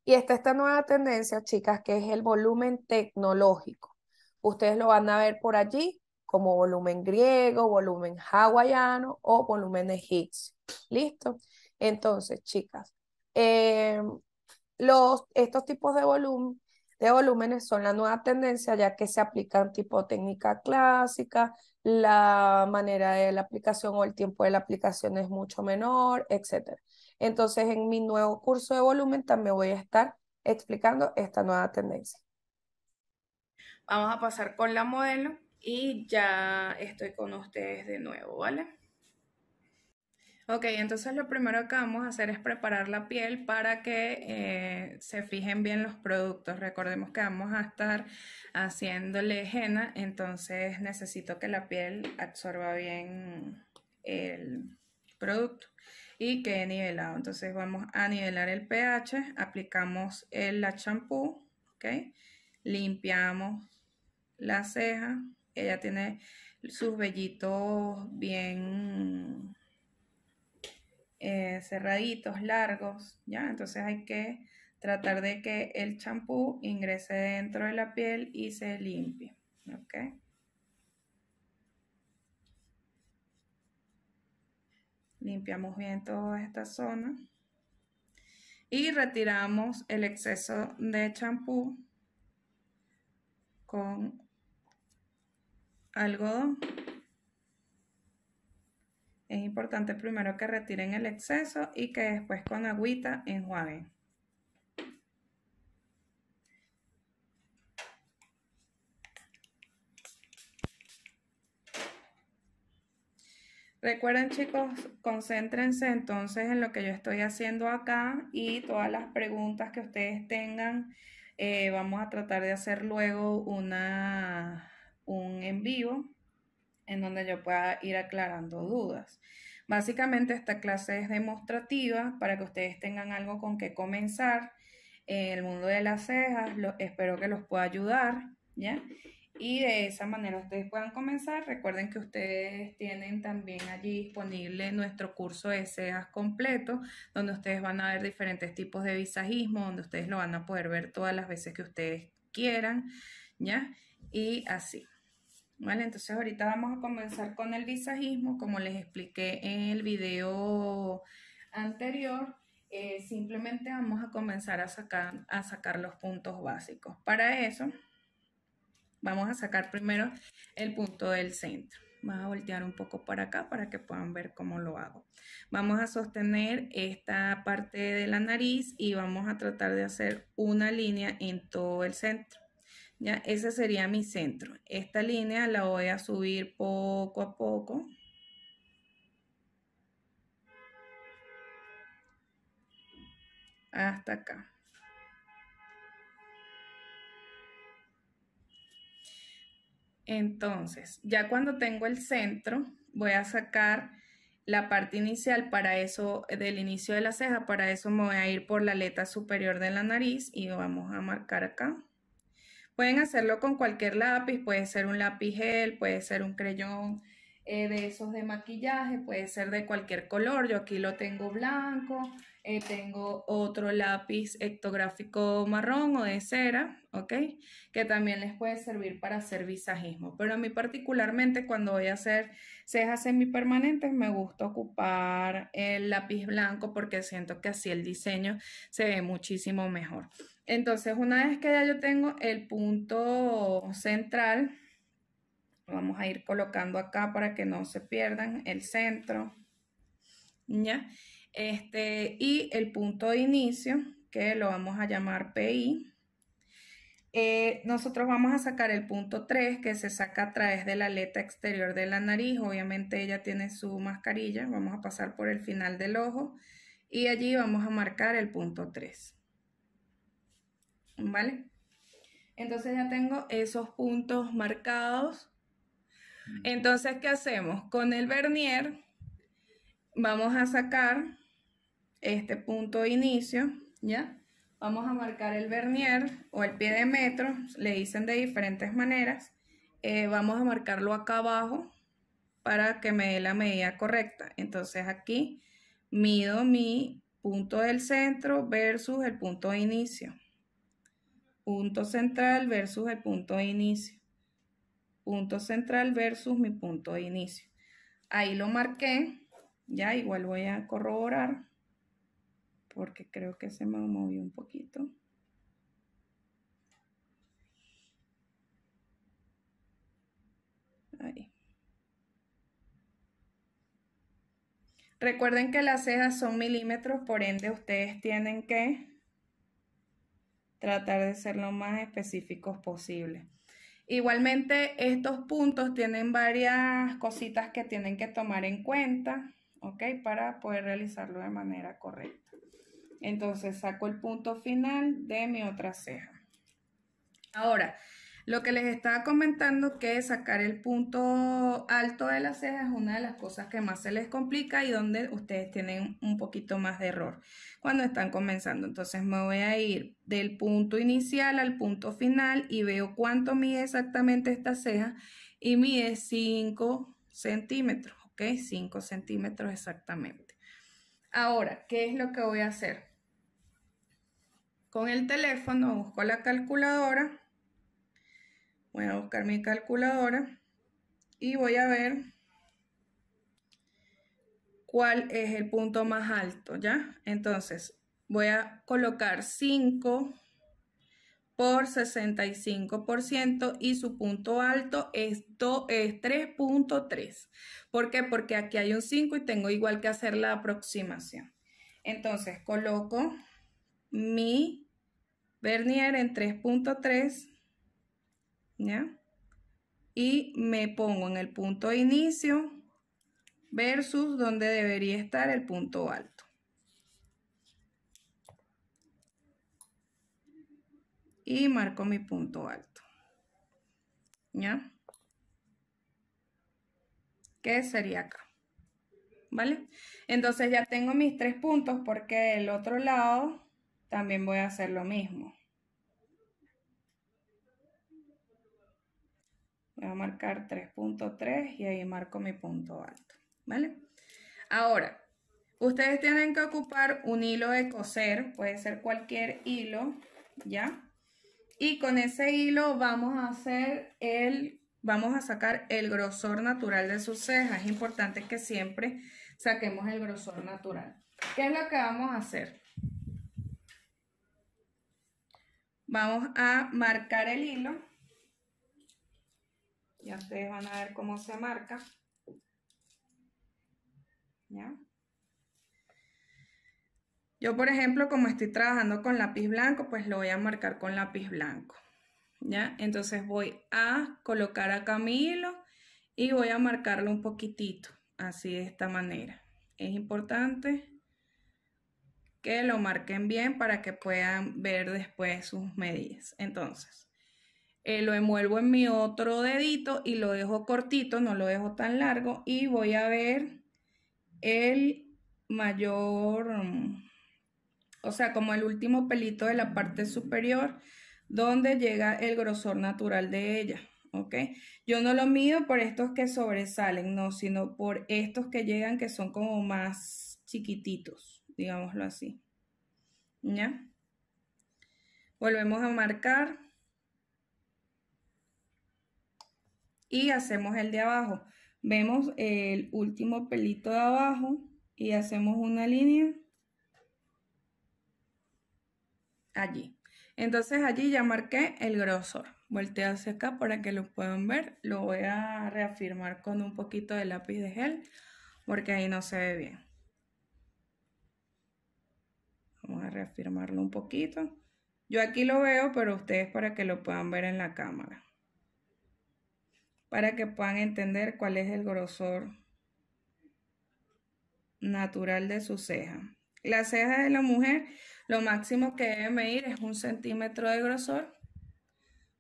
Y está esta nueva tendencia, chicas, que es el volumen tecnológico. Ustedes lo van a ver por allí como volumen griego, volumen hawaiano o volumen egipcio. ¿Listo? Entonces, chicas, eh, los, estos tipos de, volumen, de volúmenes son la nueva tendencia ya que se aplican tipo técnica clásica, la manera de la aplicación o el tiempo de la aplicación es mucho menor, etc. Entonces, en mi nuevo curso de volumen también voy a estar explicando esta nueva tendencia. Vamos a pasar con la modelo y ya estoy con ustedes de nuevo, ¿vale? Ok, entonces lo primero que vamos a hacer es preparar la piel para que eh, se fijen bien los productos. Recordemos que vamos a estar haciéndole henna, entonces necesito que la piel absorba bien el producto y quede nivelado. Entonces vamos a nivelar el pH, aplicamos el, la champú, ¿ok? Limpiamos la ceja, ella tiene sus vellitos bien eh, cerraditos, largos, ¿ya? Entonces hay que tratar de que el champú ingrese dentro de la piel y se limpie, Limpiamos bien toda esta zona y retiramos el exceso de champú con algodón. Es importante primero que retiren el exceso y que después con agüita enjuaguen. Recuerden chicos, concéntrense entonces en lo que yo estoy haciendo acá y todas las preguntas que ustedes tengan, eh, vamos a tratar de hacer luego una, un en vivo en donde yo pueda ir aclarando dudas. Básicamente esta clase es demostrativa para que ustedes tengan algo con que comenzar en eh, el mundo de las cejas. Lo, espero que los pueda ayudar, ¿ya? Y de esa manera ustedes puedan comenzar. Recuerden que ustedes tienen también allí disponible nuestro curso de cejas completo, donde ustedes van a ver diferentes tipos de visajismo, donde ustedes lo van a poder ver todas las veces que ustedes quieran, ¿ya? Y así. Vale, entonces ahorita vamos a comenzar con el visajismo, como les expliqué en el video anterior, eh, simplemente vamos a comenzar a sacar, a sacar los puntos básicos. Para eso vamos a sacar primero el punto del centro. Vamos a voltear un poco para acá para que puedan ver cómo lo hago. Vamos a sostener esta parte de la nariz y vamos a tratar de hacer una línea en todo el centro. Ya, ese sería mi centro. Esta línea la voy a subir poco a poco. Hasta acá. Entonces, ya cuando tengo el centro, voy a sacar la parte inicial para eso, del inicio de la ceja, para eso me voy a ir por la aleta superior de la nariz y vamos a marcar acá. Pueden hacerlo con cualquier lápiz, puede ser un lápiz gel, puede ser un creyón eh, de esos de maquillaje, puede ser de cualquier color. Yo aquí lo tengo blanco, eh, tengo otro lápiz ectográfico marrón o de cera, ¿ok? Que también les puede servir para hacer visajismo. Pero a mí particularmente cuando voy a hacer cejas semipermanentes me gusta ocupar el lápiz blanco porque siento que así el diseño se ve muchísimo mejor. Entonces, una vez que ya yo tengo el punto central, vamos a ir colocando acá para que no se pierdan el centro, ¿ya? Este, y el punto de inicio, que lo vamos a llamar PI. Eh, nosotros vamos a sacar el punto 3, que se saca a través de la aleta exterior de la nariz. Obviamente ella tiene su mascarilla. Vamos a pasar por el final del ojo y allí vamos a marcar el punto 3. ¿Vale? Entonces ya tengo esos puntos marcados. Mm. Entonces, ¿qué hacemos? Con el vernier vamos a sacar este punto de inicio, ¿ya? Vamos a marcar el vernier o el pie de metro, le dicen de diferentes maneras. Eh, vamos a marcarlo acá abajo para que me dé la medida correcta. Entonces aquí mido mi punto del centro versus el punto de inicio punto central versus el punto de inicio. Punto central versus mi punto de inicio. Ahí lo marqué. Ya igual voy a corroborar porque creo que se me movió un poquito. Ahí. Recuerden que las cejas son milímetros, por ende ustedes tienen que tratar de ser lo más específicos posible. Igualmente, estos puntos tienen varias cositas que tienen que tomar en cuenta, ¿ok? Para poder realizarlo de manera correcta. Entonces, saco el punto final de mi otra ceja. Ahora, lo que les estaba comentando que sacar el punto alto de la ceja es una de las cosas que más se les complica y donde ustedes tienen un poquito más de error cuando están comenzando. Entonces me voy a ir del punto inicial al punto final y veo cuánto mide exactamente esta ceja y mide 5 centímetros, ¿ok? 5 centímetros exactamente. Ahora, ¿qué es lo que voy a hacer? Con el teléfono busco la calculadora Voy a buscar mi calculadora y voy a ver cuál es el punto más alto, ¿ya? Entonces, voy a colocar 5 por 65% y su punto alto es, es 3.3. ¿Por qué? Porque aquí hay un 5 y tengo igual que hacer la aproximación. Entonces coloco mi vernier en 3.3 ¿ya? Y me pongo en el punto de inicio versus donde debería estar el punto alto. Y marco mi punto alto. ¿Ya? Que sería acá. ¿Vale? Entonces ya tengo mis tres puntos porque el otro lado también voy a hacer lo mismo. Voy a marcar 3.3 y ahí marco mi punto alto, ¿vale? Ahora, ustedes tienen que ocupar un hilo de coser, puede ser cualquier hilo, ¿ya? Y con ese hilo vamos a hacer el, vamos a sacar el grosor natural de sus cejas. Es importante que siempre saquemos el grosor natural. ¿Qué es lo que vamos a hacer? Vamos a marcar el hilo ya ustedes van a ver cómo se marca. Yo, por ejemplo, como estoy trabajando con lápiz blanco, pues lo voy a marcar con lápiz blanco. ¿Ya? Entonces voy a colocar acá Camilo hilo y voy a marcarlo un poquitito, así de esta manera. Es importante que lo marquen bien para que puedan ver después sus medidas. Entonces, eh, lo envuelvo en mi otro dedito y lo dejo cortito, no lo dejo tan largo y voy a ver el mayor, mm, o sea, como el último pelito de la parte superior donde llega el grosor natural de ella, ¿ok? Yo no lo mido por estos que sobresalen, no, sino por estos que llegan que son como más chiquititos, digámoslo así, ¿ya? Volvemos a marcar. y hacemos el de abajo. Vemos el último pelito de abajo y hacemos una línea allí. Entonces allí ya marqué el grosor. Volteo hacia acá para que lo puedan ver. Lo voy a reafirmar con un poquito de lápiz de gel porque ahí no se ve bien. Vamos a reafirmarlo un poquito. Yo aquí lo veo, pero ustedes para que lo puedan ver en la cámara para que puedan entender cuál es el grosor natural de su ceja. La ceja de la mujer, lo máximo que debe medir es un centímetro de grosor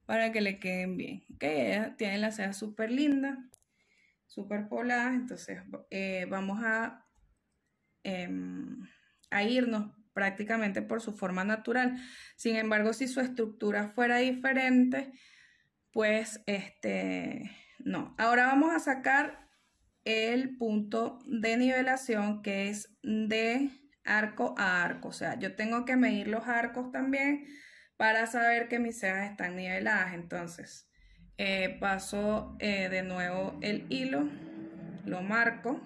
para que le queden bien. Que tienen la ceja súper linda, súper poblada. entonces eh, vamos em, a irnos prácticamente por su forma natural. Sin embargo, si su estructura fuera diferente, pues este, no. Ahora vamos a sacar el punto de nivelación que es de arco a arco. O sea, yo tengo que medir los arcos también para saber que mis cejas están niveladas. Entonces, eh, paso eh, de nuevo el hilo, lo marco.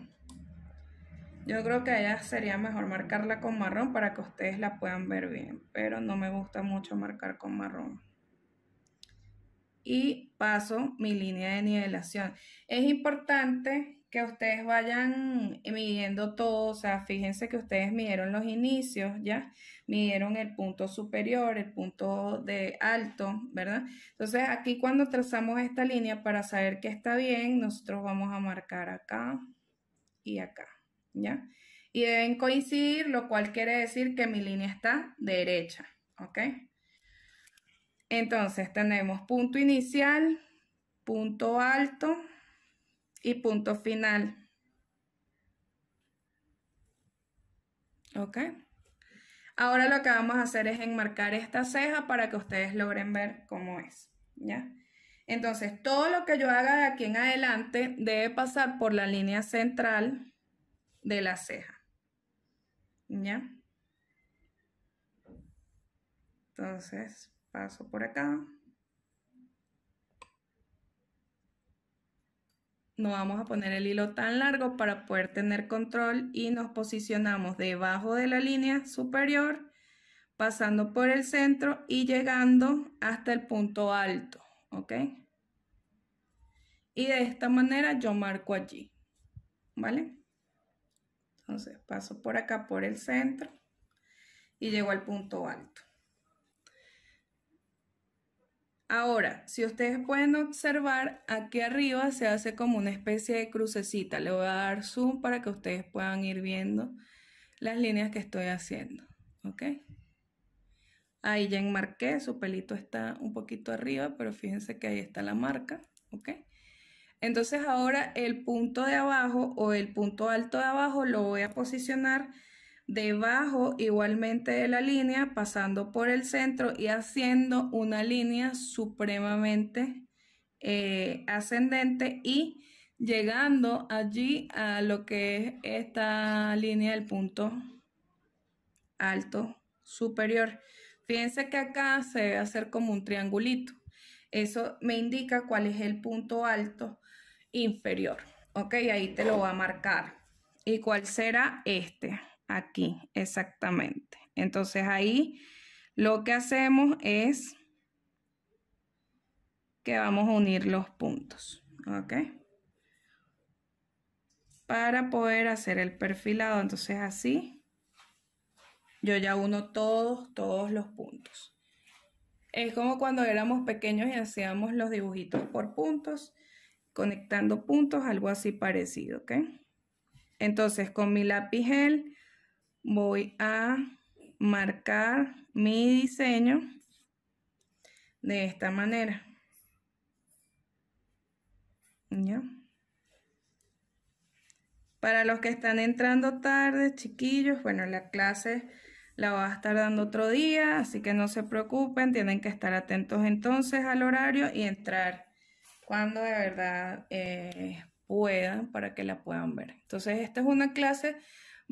Yo creo que allá sería mejor marcarla con marrón para que ustedes la puedan ver bien, pero no me gusta mucho marcar con marrón y paso mi línea de nivelación. Es importante que ustedes vayan midiendo todo, o sea, fíjense que ustedes midieron los inicios, ¿ya? Midieron el punto superior, el punto de alto, ¿verdad? Entonces aquí cuando trazamos esta línea para saber que está bien, nosotros vamos a marcar acá y acá, ¿ya? Y deben coincidir, lo cual quiere decir que mi línea está derecha, ¿ok? Entonces tenemos punto inicial, punto alto y punto final. ¿Ok? Ahora lo que vamos a hacer es enmarcar esta ceja para que ustedes logren ver cómo es. ¿Ya? Entonces, todo lo que yo haga de aquí en adelante debe pasar por la línea central de la ceja. ¿Ya? Entonces, Paso por acá. No vamos a poner el hilo tan largo para poder tener control y nos posicionamos debajo de la línea superior, pasando por el centro y llegando hasta el punto alto, ¿ok? Y de esta manera yo marco allí, ¿vale? Entonces paso por acá, por el centro y llego al punto alto. Ahora, si ustedes pueden observar, aquí arriba se hace como una especie de crucecita. Le voy a dar zoom para que ustedes puedan ir viendo las líneas que estoy haciendo. ¿Ok? Ahí ya enmarqué, su pelito está un poquito arriba, pero fíjense que ahí está la marca. ¿Ok? Entonces ahora el punto de abajo o el punto alto de abajo lo voy a posicionar debajo igualmente de la línea, pasando por el centro y haciendo una línea supremamente eh, ascendente y llegando allí a lo que es esta línea del punto alto superior. Fíjense que acá se debe hacer como un triangulito. Eso me indica cuál es el punto alto inferior. Ok, ahí te lo va a marcar. ¿Y cuál será este? aquí, exactamente. Entonces ahí lo que hacemos es que vamos a unir los puntos, ¿ok? Para poder hacer el perfilado, entonces así yo ya uno todos, todos los puntos. Es como cuando éramos pequeños y hacíamos los dibujitos por puntos, conectando puntos, algo así parecido, que Entonces con mi lápiz gel voy a marcar mi diseño de esta manera. Para los que están entrando tarde, chiquillos, bueno, la clase la va a estar dando otro día, así que no se preocupen, tienen que estar atentos entonces al horario y entrar cuando de verdad eh, puedan para que la puedan ver. Entonces, esta es una clase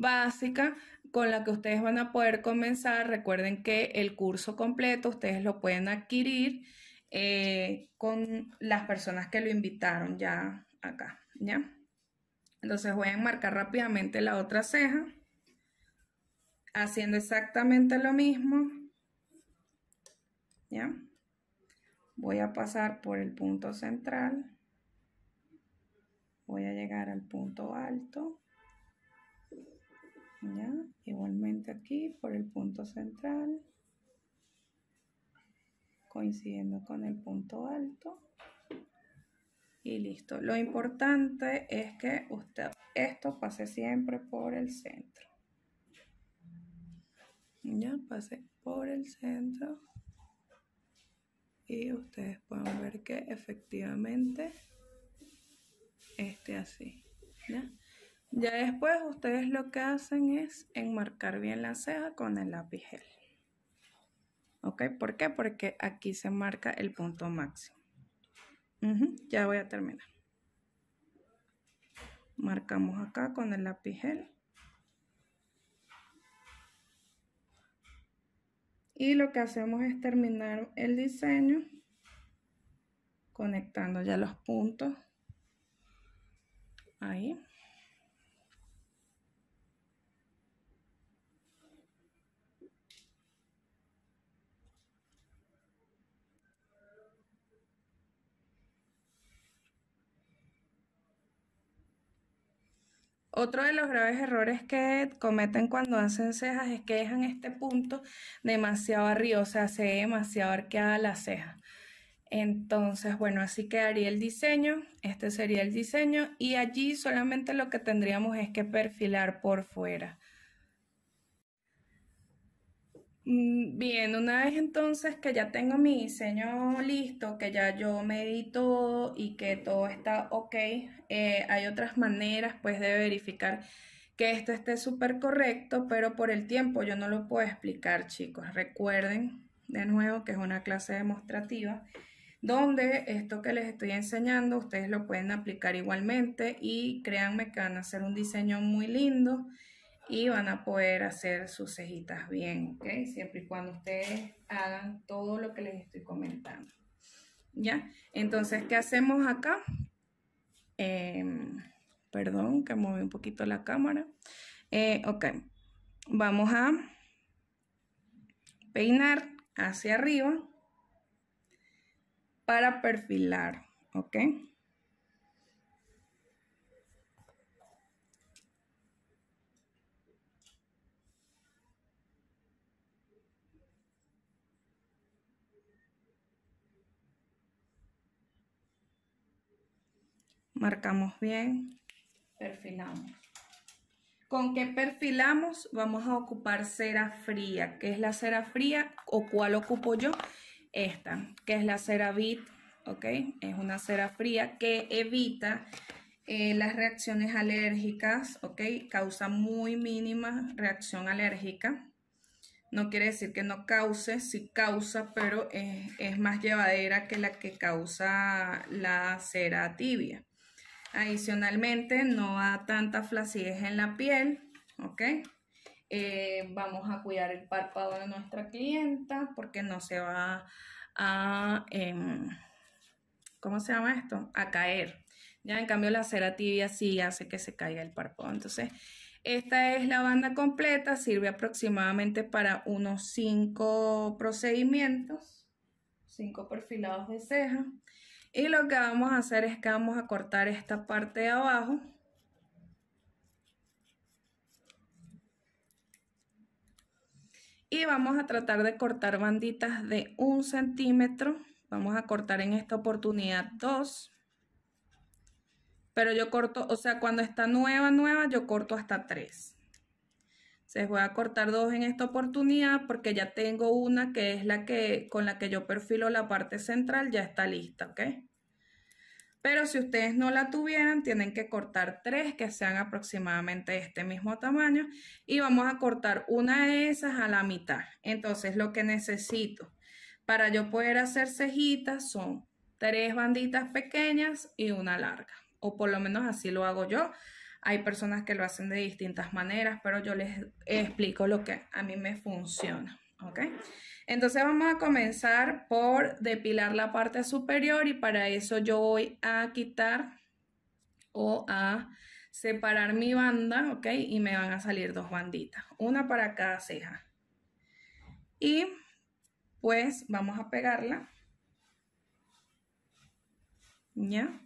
básica con la que ustedes van a poder comenzar. Recuerden que el curso completo ustedes lo pueden adquirir eh, con las personas que lo invitaron ya acá, ¿ya? Entonces voy a enmarcar rápidamente la otra ceja, haciendo exactamente lo mismo, ¿ya? Voy a pasar por el punto central, voy a llegar al punto alto, ¿Ya? Igualmente aquí por el punto central, coincidiendo con el punto alto. Y listo. Lo importante es que usted esto pase siempre por el centro. Ya pase por el centro. Y ustedes pueden ver que efectivamente esté así. Ya después ustedes lo que hacen es enmarcar bien la ceja con el lápiz gel. ¿Ok? ¿Por qué? Porque aquí se marca el punto máximo. ya voy a terminar. Marcamos acá con el lápiz Y lo que hacemos es terminar el diseño conectando ya los puntos. Ahí. Otro de los graves errores que cometen cuando hacen cejas es que dejan este punto demasiado arriba, o sea, se ve demasiado arqueada la ceja. Entonces, bueno, así quedaría el diseño, este sería el diseño y allí solamente lo que tendríamos es que perfilar por fuera. Mm, bien, una vez entonces que ya tengo mi diseño listo, que ya yo medí todo y que todo está ok, eh, hay otras maneras pues de verificar que esto esté súper correcto, pero por el tiempo yo no lo puedo explicar chicos. Recuerden de nuevo que es una clase demostrativa donde esto que les estoy enseñando ustedes lo pueden aplicar igualmente y créanme que van a hacer un diseño muy lindo y van a poder hacer sus cejitas bien, ¿ok? Siempre y cuando ustedes hagan todo lo que les estoy comentando, ¿ya? Entonces, ¿qué hacemos acá? Em, perdón, que mueve un poquito la cámara. Eh, ok, vamos a peinar hacia arriba para perfilar, ¿ok? marcamos bien, perfilamos. ¿Con qué perfilamos? Vamos a ocupar cera fría. ¿Qué es la cera fría o cuál ocupo yo? Esta, que es la cera bit, ¿ok? Es una cera fría que evita eh, las reacciones alérgicas, ¿ok? Causa muy mínima reacción alérgica. No quiere decir que no cause, sí causa, pero es, más llevadera que la que causa la cera tibia. Adicionalmente, no da tanta flacidez en la piel, ¿ok? Eh, vamos a cuidar el párpado de nuestra clienta porque no se va a, em, ¿cómo se llama esto? A caer. Ya en cambio la cera tibia sí hace que se caiga el párpado. Entonces, esta es la banda completa, sirve aproximadamente para unos 5 procedimientos, 5 perfilados de ceja. Y lo que vamos a hacer es que vamos a cortar esta parte de abajo. Y vamos a tratar de cortar banditas de un centímetro. Vamos a cortar en esta oportunidad dos. Pero yo corto, o sea, cuando está nueva, nueva, yo corto hasta tres se voy a cortar dos en esta oportunidad porque ya tengo una que es la que con la que yo perfilo la parte central, ya está lista, ¿ok? Pero si ustedes no la tuvieran, tienen que cortar tres que sean aproximadamente este mismo tamaño y vamos a cortar una de esas a la mitad. Entonces lo que necesito para yo poder hacer cejitas son tres banditas pequeñas y una larga, o por lo menos así lo hago yo hay personas que lo hacen de distintas maneras, pero yo les explico lo que a mí me funciona. ¿Ok? Entonces vamos a comenzar por depilar la parte superior y para eso yo voy a quitar o a separar mi banda, ¿ok? Y me van a salir dos banditas, una para cada ceja. Y pues vamos a pegarla. ¿Ya?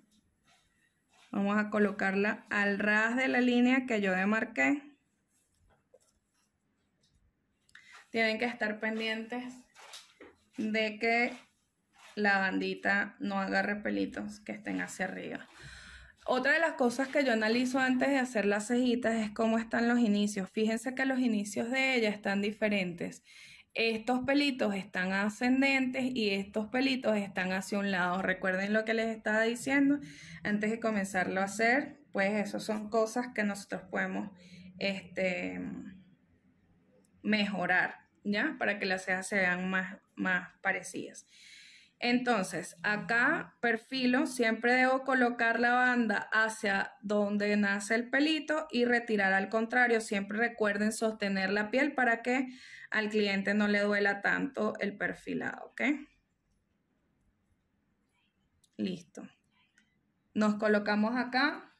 Vamos a colocarla al ras de la línea que yo demarqué. Tienen que estar pendientes de que la bandita no agarre pelitos que estén hacia arriba. Otra de las cosas que yo analizo antes de hacer las cejitas es cómo están los inicios. Fíjense que los inicios de ella están diferentes estos pelitos están ascendentes y estos pelitos están hacia un lado. Recuerden lo que les estaba diciendo antes de comenzarlo a hacer, pues eso son cosas que nosotros podemos este, mejorar, ¿ya? Para que las cejas se vean más, más parecidas. Entonces, acá perfilo, siempre debo colocar la banda hacia donde nace el pelito y retirar al contrario. Siempre recuerden sostener la piel para que al cliente no le duela tanto el perfilado, ¿ok? Listo. Nos colocamos acá.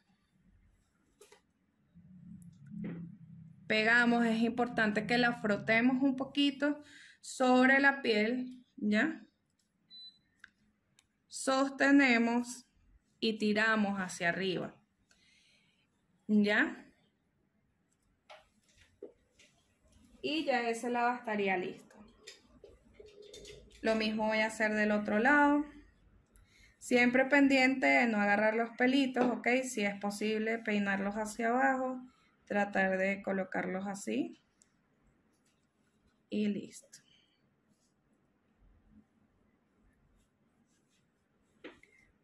Pegamos, es importante que la frotemos un poquito sobre la piel, ¿ya? Sostenemos y tiramos hacia arriba, ¿ya? y ya ese lado estaría listo. Lo mismo voy a hacer del otro lado. Siempre pendiente de no agarrar los pelitos, ¿ok? Si es posible, peinarlos hacia abajo, tratar de colocarlos así. Y listo.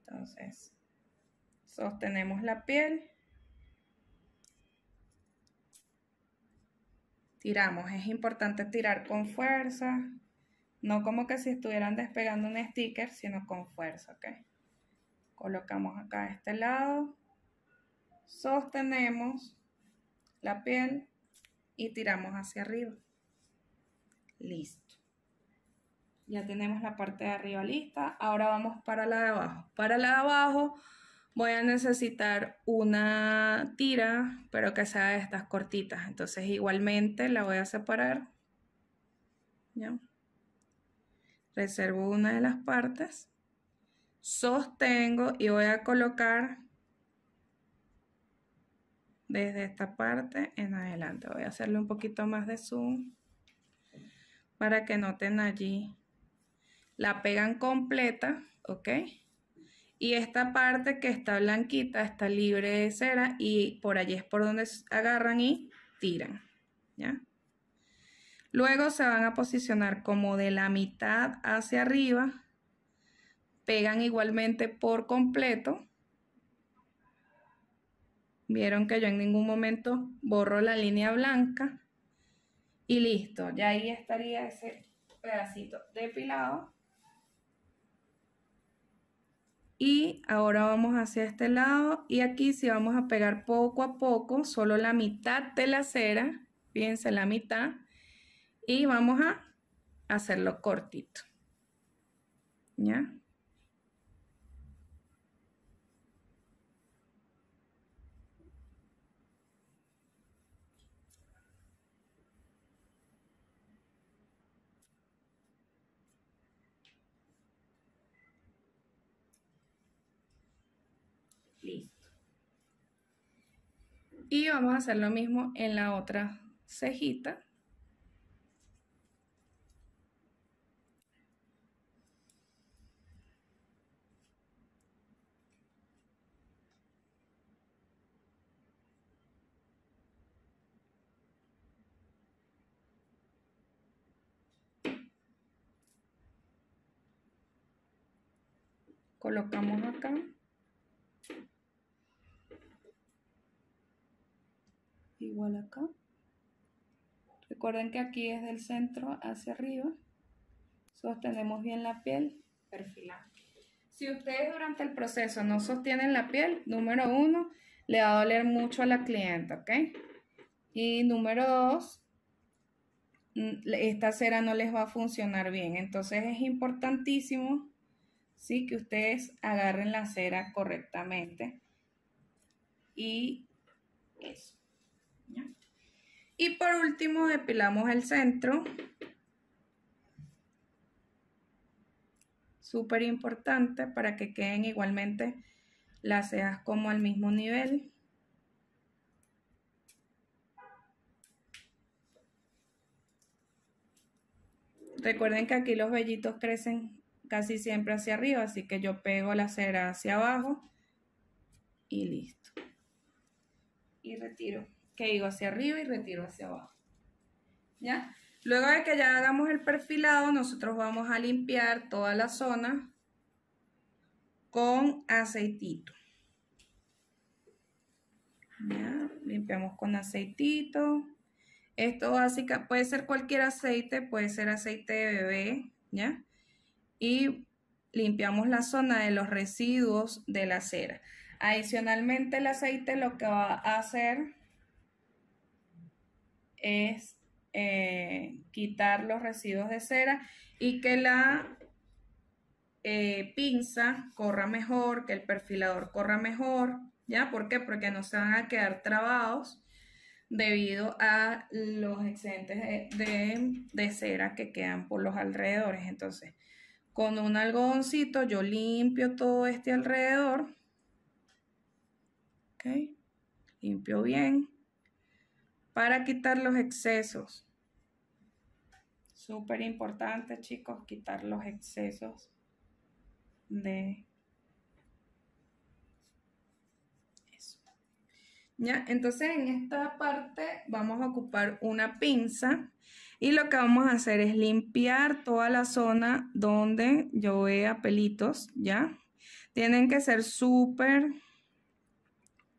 Entonces, sostenemos la piel. tiramos. Es importante tirar con fuerza, no como que si estuvieran despegando un sticker, sino con fuerza, ¿ok? Colocamos acá este lado, sostenemos la piel y tiramos hacia arriba. Listo. Ya tenemos la parte de arriba lista. Ahora vamos para la de abajo. Para la de abajo voy a necesitar una tira, pero que sea de estas cortitas. Entonces igualmente la voy a separar. Reservo una de las partes. Sostengo y voy a colocar desde esta parte en adelante. Voy a hacerle un poquito más de zoom para que noten allí. La pegan completa, ¿ok? Y esta parte que está blanquita está libre de cera y por allí es por donde agarran y tiran. Luego se van a posicionar como de la mitad hacia arriba. Pegan igualmente por completo. Vieron que yo en ningún momento borro la línea blanca. Y listo, ya ahí estaría ese pedacito depilado y ahora vamos hacia este lado y aquí sí vamos a pegar poco a poco, solo la mitad de la cera, fíjense la mitad, y vamos a hacerlo cortito. ¿Ya? Y vamos a hacer lo mismo en la otra cejita. colocamos acá igual acá. Recuerden que aquí es del centro hacia arriba. Sostenemos bien la piel. Perfilar. Si ustedes durante el proceso no sostienen la piel, número uno, le va a doler mucho a la clienta, ¿ok? Y número dos, mm, esta cera no les va a funcionar bien. Entonces es importantísimo, ¿sí? Que ustedes agarren la cera correctamente. Y eso. Y por último depilamos el centro. Súper importante para que queden igualmente las cejas como al mismo nivel. Recuerden que aquí los vellitos crecen casi siempre hacia arriba, así que yo pego la cera hacia abajo y listo. Y retiro que hacia arriba y retiro hacia abajo. ¿Ya? Luego de que ya hagamos el perfilado, nosotros vamos a limpiar toda la zona con aceitito. Limpiamos con aceitito. Esto básica puede ser cualquier aceite, puede ser aceite de bebé, Y limpiamos la zona de los residuos de la cera. Adicionalmente el aceite lo que va a hacer es eh, quitar los residuos de cera y que la eh, pinza corra mejor, que el perfilador corra mejor, ¿ya? ¿Por qué? Porque no se van a quedar trabados debido a los excedentes de, cera que quedan por los alrededores. Entonces, con un algodoncito yo limpio todo este alrededor. Limpio bien para quitar los excesos. Súper importante, chicos, quitar los excesos de eso. Ya, entonces en esta parte vamos a ocupar una pinza y lo que vamos a hacer es limpiar toda la zona donde yo vea pelitos, ¿ya? Tienen que ser súper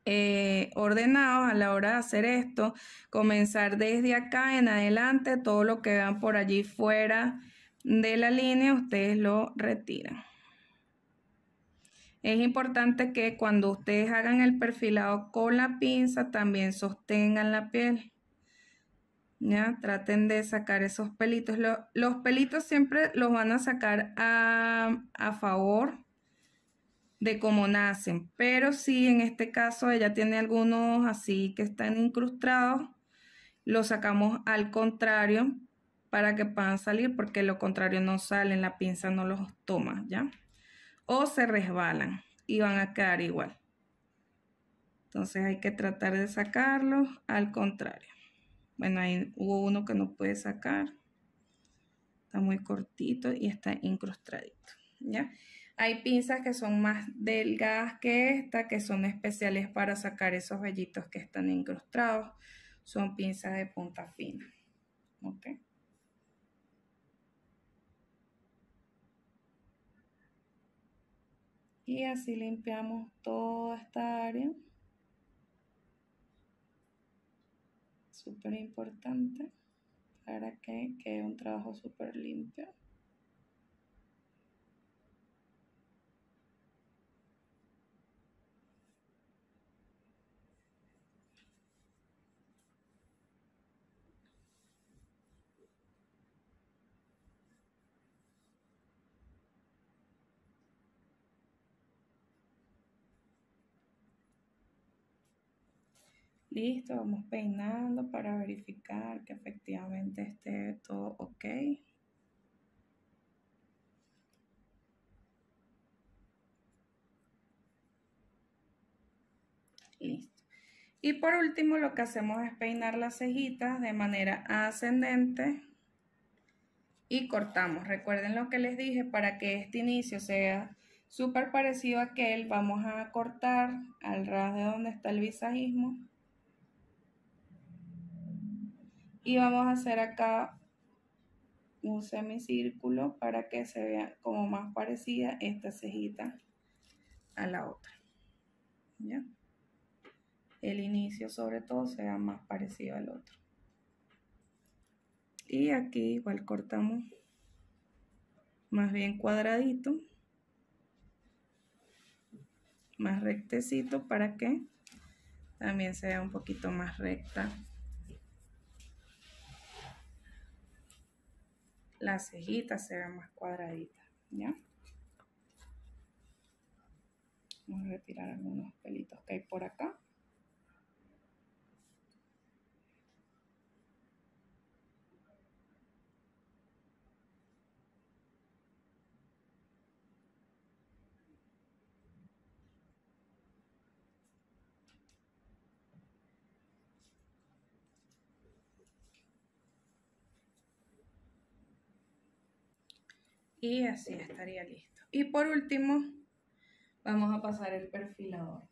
eh, ordenados a la hora de hacer esto, comenzar desde acá en adelante, todo lo que vean por allí fuera de la línea, ustedes lo retiran. Es importante que cuando ustedes hagan el perfilado con la pinza, también sostengan la piel. ¿Ya? Traten de sacar esos pelitos. los pelitos siempre los van a sacar a, a favor de cómo nacen, pero si en este caso ella tiene algunos así que están incrustados, los sacamos al contrario para que puedan salir, porque lo contrario no salen, la pinza no los toma, ¿ya? O se resbalan y van a quedar igual. Entonces hay que tratar de sacarlos al contrario. Bueno, ahí hubo uno que no puede sacar. Está muy cortito y está incrustadito, ¿ya? Hay pinzas que son más delgadas que esta, que son especiales para sacar esos vellitos que están incrustados. Son pinzas de punta fina. Y así limpiamos toda esta área. Súper importante para que quede un trabajo súper limpio. Listo, vamos peinando para verificar que efectivamente esté todo ok. Listo. Y por último lo que hacemos es peinar las cejitas de manera ascendente y cortamos. Recuerden lo que les dije, para que este inicio sea súper parecido a aquel, vamos a cortar al ras de donde está el visajismo y vamos a hacer acá un semicírculo para que se vea como más parecida esta cejita a la otra. ¿Ya? El inicio sobre todo sea más parecido al otro. Y aquí igual cortamos más bien cuadradito, más rectecito para que también sea un poquito más recta las cejitas se ven más cuadraditas, ¿ya? Vamos a retirar algunos pelitos que hay por acá. y así estaría listo. Y por último, vamos a pasar el perfilador.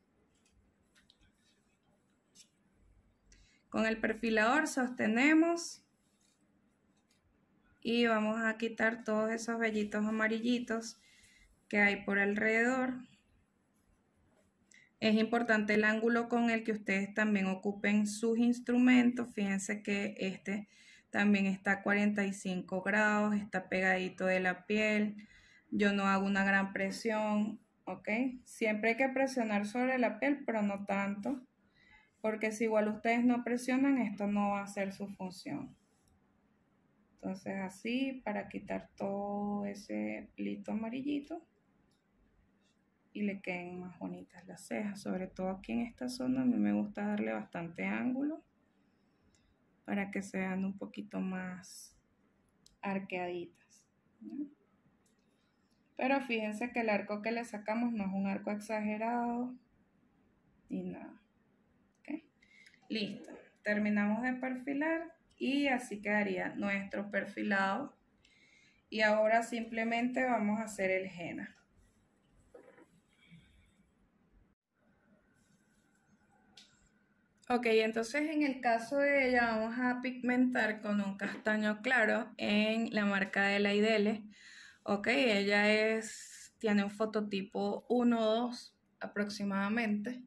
Con el perfilador sostenemos y vamos a quitar todos esos vellitos amarillitos que hay por alrededor. Es importante el ángulo con el que ustedes también ocupen sus instrumentos. Fíjense que este también está a 45 grados, está pegadito de la piel, yo no hago una gran presión, ¿ok? Siempre hay que presionar sobre la piel, pero no tanto, porque si igual ustedes no presionan, esto no va a ser su función. Entonces así, para quitar todo ese lito amarillito y le queden más bonitas las cejas, sobre todo aquí en esta zona, a mí me gusta darle bastante ángulo para que sean un poquito más arqueaditas. Pero fíjense que el arco que le sacamos no es un arco exagerado Y nada. Listo, terminamos de perfilar y así quedaría nuestro perfilado. Y ahora simplemente vamos a hacer el henna. Ok, entonces en el caso de ella vamos a pigmentar con un castaño claro en la marca de la IDL. Ok, ella es, tiene un fototipo 1-2 aproximadamente.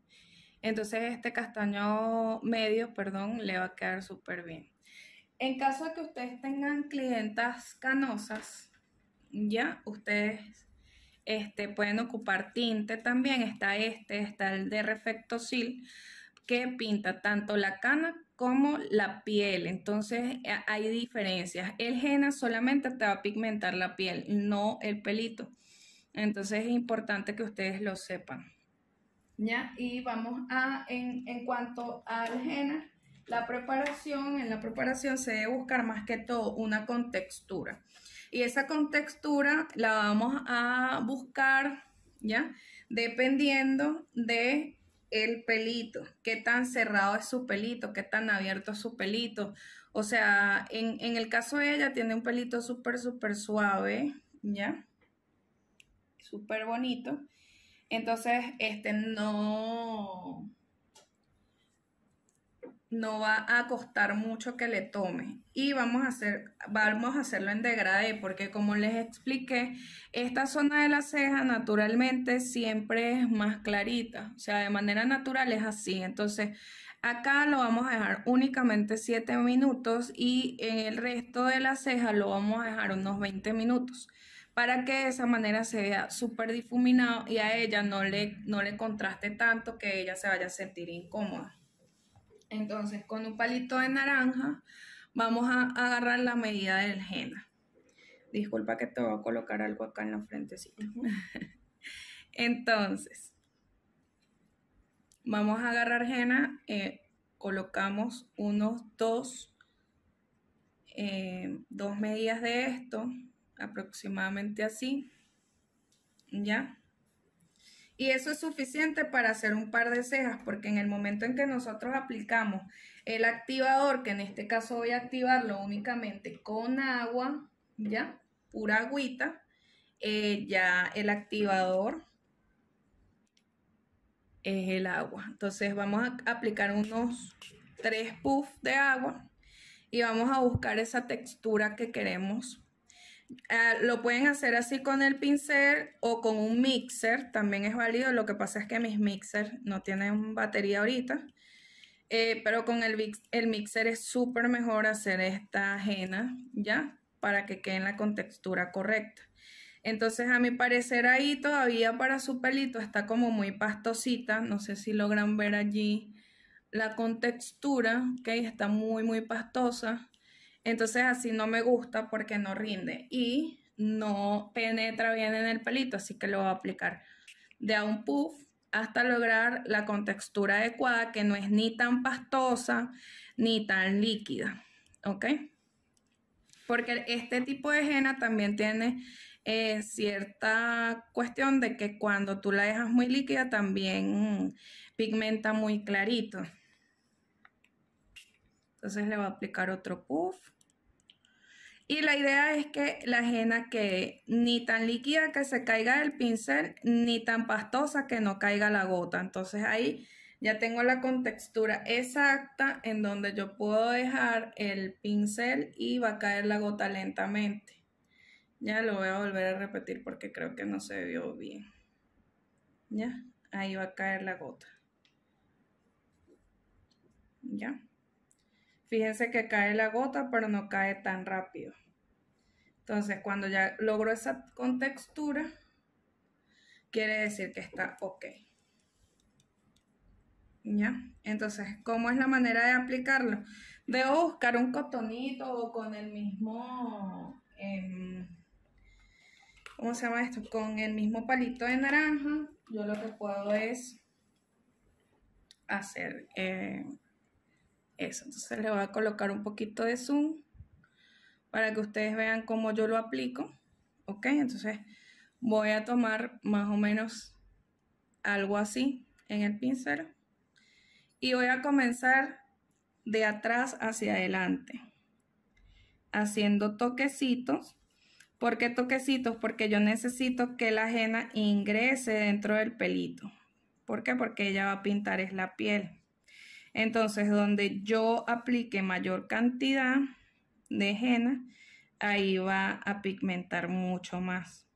Entonces este castaño medio, perdón, le va a quedar súper bien. En caso de que ustedes tengan clientas canosas, ya, ustedes este, pueden ocupar tinte también. Está este, está el de Sil que pinta tanto la cana como la piel. Entonces eh, hay diferencias. El gena solamente te va a pigmentar la piel, no el pelito. Entonces es importante que ustedes lo sepan. ¿Ya? Y vamos a, en, cuanto al gena la preparación, en la preparación se debe buscar más que todo una contextura. Y esa contextura la vamos a buscar, ¿ya? Dependiendo de el pelito, qué tan cerrado es su pelito, qué tan abierto es su pelito. O sea, en, en el caso de ella tiene un pelito súper, súper suave, ¿ya? Súper bonito. Entonces, este no, no va a costar mucho que le tome y vamos a, hacer, vamos a hacerlo en degradé porque como les expliqué, esta zona de la ceja naturalmente siempre es más clarita, o sea, de manera natural es así. Entonces, acá lo vamos a dejar únicamente 7 minutos y en el resto de la ceja lo vamos a dejar unos 20 minutos para que de esa manera se vea súper difuminado y a ella no le, no le contraste tanto que ella se vaya a sentir incómoda. Entonces, con un palito de naranja vamos a agarrar la medida del henna. Disculpa que te voy a colocar algo acá en la frentecita. Entonces, vamos a agarrar henna, eh, colocamos unos dos, eh, dos medidas de esto, aproximadamente así, ¿ya? Y eso es suficiente para hacer un par de cejas, porque en el momento en que nosotros aplicamos el activador, que en este caso voy a activarlo únicamente con agua, ya, pura agüita, eh, ya el activador es el agua. Entonces vamos a aplicar unos tres puffs de agua y vamos a buscar esa textura que queremos Ah, lo pueden hacer así con el pincel o con un mixer, también es válido. Lo que pasa es que mis mixers no tienen batería ahorita. Eh, pero con el, el mixer es súper mejor hacer esta ajena, ¿ya? Para que quede en la contextura correcta. Entonces, a mi parecer ahí todavía para su pelito está como muy pastosita. No sé si logran ver allí la contextura, ¿ok? Está muy, muy pastosa. Entonces así no me gusta porque no rinde y no penetra bien en el pelito, así que lo voy a aplicar de a un puff hasta lograr la contextura adecuada que no es ni tan pastosa ni tan líquida, ¿ok? Porque este tipo de henna también tiene eh, cierta cuestión de que cuando tú la dejas muy líquida también pigmenta muy clarito. Entonces le voy a aplicar otro puff. Y la idea es que la ajena quede ni tan líquida que se caiga el pincel, ni tan pastosa que no caiga la gota. Entonces ahí ya tengo la contextura exacta en donde yo puedo dejar el pincel y va a caer la gota lentamente. Ya lo voy a volver a repetir porque creo que no se vio bien. Ya, ahí va a caer la gota. Ya fíjense que cae la gota, pero no cae tan rápido. Entonces, cuando ya logro esa contextura, quiere decir que está ok. ¿Ya? Entonces, ¿cómo es la manera de aplicarlo? Debo buscar un cotonito o con el mismo... Em, ¿Cómo se llama esto? Con el mismo palito de naranja, yo lo que puedo es hacer eh, eso, entonces le voy a colocar un poquito de zoom para que ustedes vean cómo yo lo aplico. ¿Ok? Entonces voy a tomar más o menos algo así en el pincel y voy a comenzar de atrás hacia adelante haciendo toquecitos. ¿Por qué toquecitos? Porque yo necesito que la ajena ingrese dentro del pelito. ¿Por qué? Porque ella va a pintar es la piel. Entonces, donde yo aplique mayor cantidad de henna, ahí va a pigmentar mucho más.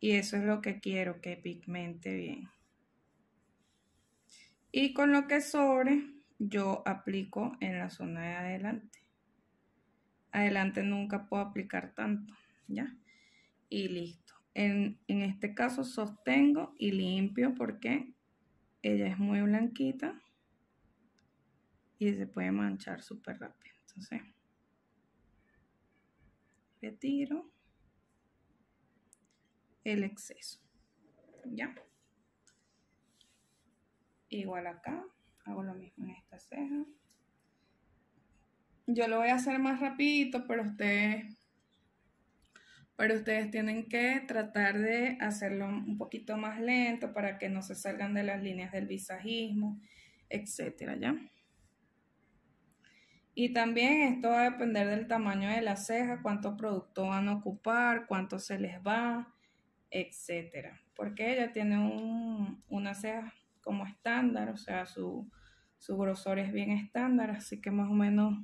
Y eso es lo que quiero que pigmente bien. Y con lo que sobre, yo aplico en la zona de adelante. Adelante nunca puedo aplicar tanto, ¿ya? Y listo. En, este caso sostengo y limpio porque ella es muy blanquita y se puede manchar súper rápido. Entonces, retiro el exceso. ¿Ya? Igual acá, hago lo mismo en esta ceja. Yo lo voy a hacer más rapidito, pero ustedes pero ustedes tienen que tratar de hacerlo un poquito más lento para que no se salgan de las líneas del visajismo, etcétera, ¿ya? Y también esto va a depender del tamaño de la ceja, cuánto producto van a ocupar, cuánto se les va, etcétera. Porque ella tiene una ceja como estándar, o sea, su, su grosor es bien estándar, así que más o menos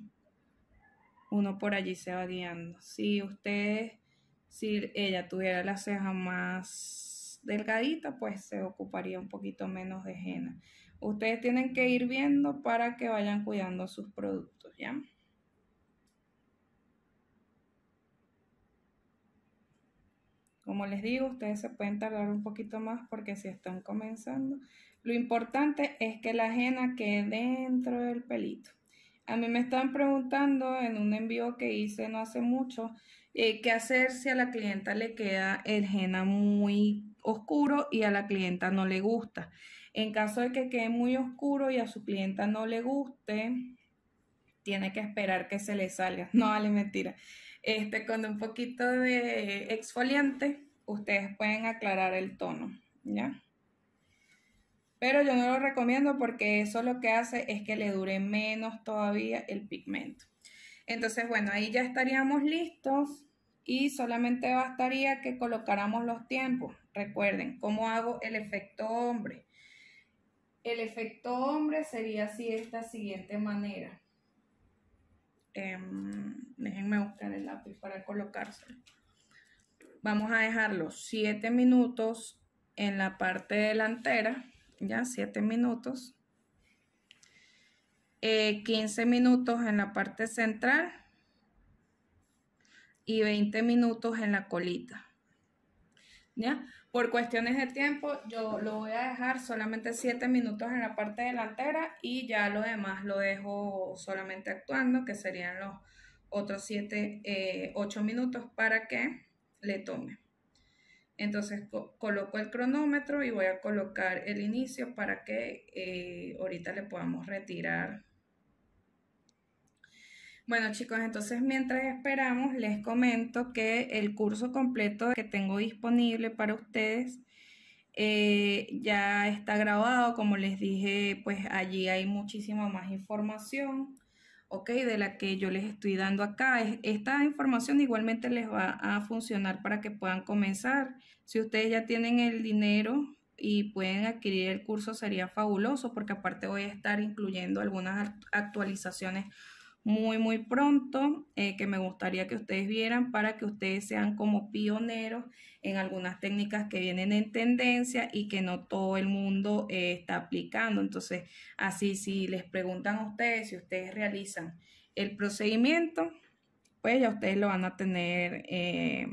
uno por allí se va guiando. Si ustedes si ella tuviera la ceja más delgadita pues se ocuparía un poquito menos de henna. Ustedes tienen que ir viendo para que vayan cuidando sus productos, ¿ya? Como les digo, ustedes se pueden tardar un poquito más porque si están comenzando. Lo importante es que la ajena quede dentro del pelito. A mí me están preguntando en un envío que hice no hace mucho eh, qué hacer si a la clienta le queda el henna muy oscuro y a la clienta no le gusta. En caso de que quede muy oscuro y a su clienta no le guste, tiene que esperar que se le salga. No vale mentira. Este, con un poquito de exfoliante, ustedes pueden aclarar el tono, ¿ya? Pero yo no lo recomiendo porque eso lo que hace es que le dure menos todavía el pigmento. Entonces, bueno, ahí ya estaríamos listos y solamente bastaría que colocáramos los tiempos. Recuerden, ¿cómo hago el efecto hombre? El efecto hombre sería así esta siguiente manera. Em, déjenme buscar el lápiz para colocárselo. Vamos a dejarlo siete minutos en la parte delantera, ya siete minutos. 15 eh, minutos en la parte central y 20 minutos en la colita. ¿Ya? Por cuestiones de tiempo, yo lo voy a dejar solamente 7 minutos en la parte delantera y ya lo demás lo dejo solamente actuando, que serían los otros 7, 8 eh, minutos para que le tome. Entonces coloco el cronómetro y voy a colocar el inicio para que eh, ahorita le podamos retirar bueno chicos, entonces mientras esperamos, les comento que el curso completo que tengo disponible para ustedes eh, ya está grabado. Como les dije, pues allí hay muchísima más información, ¿ok? De la que yo les estoy dando acá. Esta información igualmente les va a funcionar para que puedan comenzar. Si ustedes ya tienen el dinero y pueden adquirir el curso sería fabuloso porque aparte voy a estar incluyendo algunas actualizaciones muy, muy pronto, eh, que me gustaría que ustedes vieran para que ustedes sean como pioneros en algunas técnicas que vienen en tendencia y que no todo el mundo eh, está aplicando. Entonces, así si les preguntan a ustedes, si ustedes realizan el procedimiento, pues ya ustedes lo van a tener eh,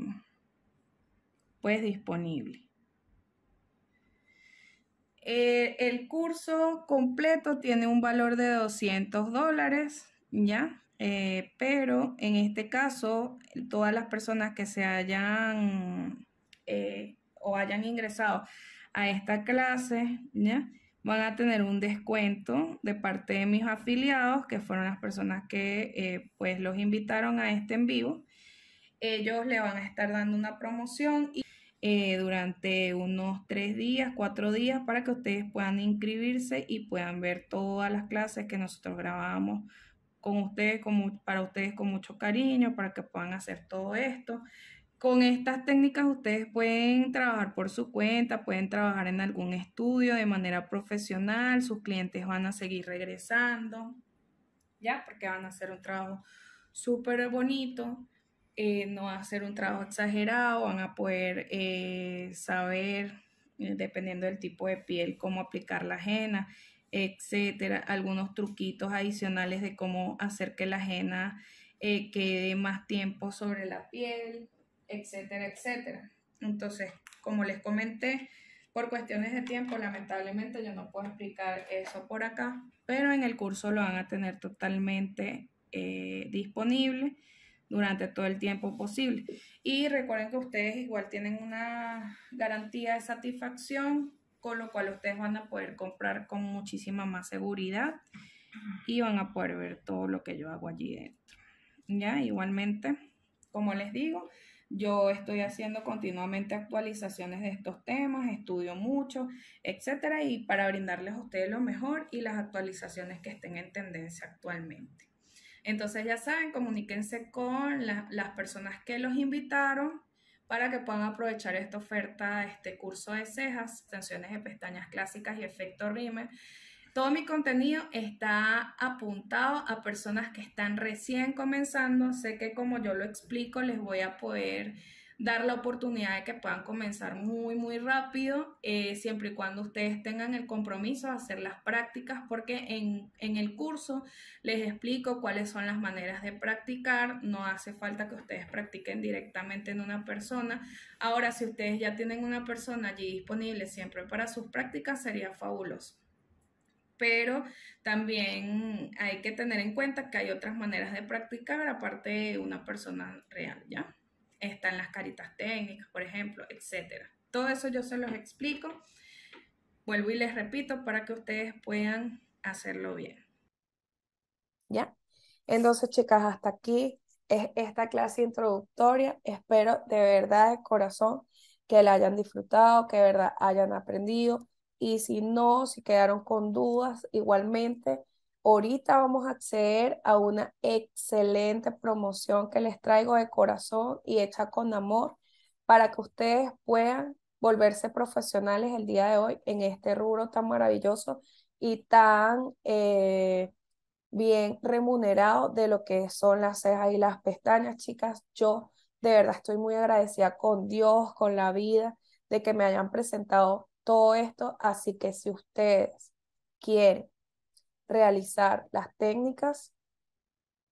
pues disponible. el curso completo tiene un valor de 200 dólares ¿ya? Eh, pero en este caso, todas las personas que se hayan eh, o hayan ingresado a esta clase, ¿ya? Van a tener un descuento de parte de mis afiliados, que fueron las personas que eh, pues los invitaron a este en vivo. Ellos le van a estar dando una promoción y, durante unos tres días, cuatro días, para que ustedes puedan inscribirse y puedan ver todas las clases que nosotros grabamos con ustedes, con, para ustedes con mucho cariño, para que puedan hacer todo esto. Con estas técnicas ustedes pueden trabajar por su cuenta, pueden trabajar en algún estudio de manera profesional, sus clientes van a seguir regresando, ¿ya? Porque van a hacer un trabajo súper bonito, eh, no va a ser un trabajo exagerado, van a poder eh, saber, eh, dependiendo del tipo de piel, cómo aplicar la ajena etcétera, algunos truquitos adicionales de cómo hacer que la ajena eh, quede más tiempo sobre la piel, etcétera, etcétera. Entonces, como les comenté, por cuestiones de tiempo, lamentablemente yo no puedo explicar eso por acá, pero en el curso lo van a tener totalmente eh, disponible durante todo el tiempo posible. Y recuerden que ustedes igual tienen una garantía de satisfacción con lo cual ustedes van a poder comprar con muchísima más seguridad y van a poder ver todo lo que yo hago allí dentro. Ya, igualmente, como les digo, yo estoy haciendo continuamente actualizaciones de estos temas, estudio mucho, etcétera, y para brindarles a ustedes lo mejor y las actualizaciones que estén en tendencia actualmente. Entonces, ya saben, comuníquense con las personas que los invitaron para que puedan aprovechar esta oferta, este curso de cejas, extensiones de pestañas clásicas y efecto RIME. Todo mi contenido está apuntado a personas que están recién comenzando. Sé que como yo lo explico, les voy a poder dar la oportunidad de que puedan comenzar muy, muy rápido, eh, siempre y cuando ustedes tengan el compromiso de hacer las prácticas, porque en, en el curso les explico cuáles son las maneras de practicar, no hace falta que ustedes practiquen directamente en una persona. Ahora, si ustedes ya tienen una persona allí disponible siempre para sus prácticas, sería fabuloso pero también hay que tener en cuenta que hay otras maneras de practicar aparte de una persona real, ¿ya? están las caritas técnicas, por ejemplo, etcétera. Todo eso yo se los explico. Vuelvo y les repito para que ustedes puedan hacerlo bien. ¿Ya? Entonces, chicas, hasta aquí es esta clase introductoria. Espero de verdad, de corazón, que la hayan disfrutado, que de verdad hayan aprendido. Y si no, si quedaron con dudas, igualmente Ahorita vamos a acceder a una excelente promoción que les traigo de corazón y hecha con amor para que ustedes puedan volverse profesionales el día de hoy en este rubro tan maravilloso y tan eh, bien remunerado de lo que son las cejas y las pestañas, chicas. Yo de verdad estoy muy agradecida con Dios, con la vida, de que me hayan presentado todo esto. Así que si ustedes quieren realizar las técnicas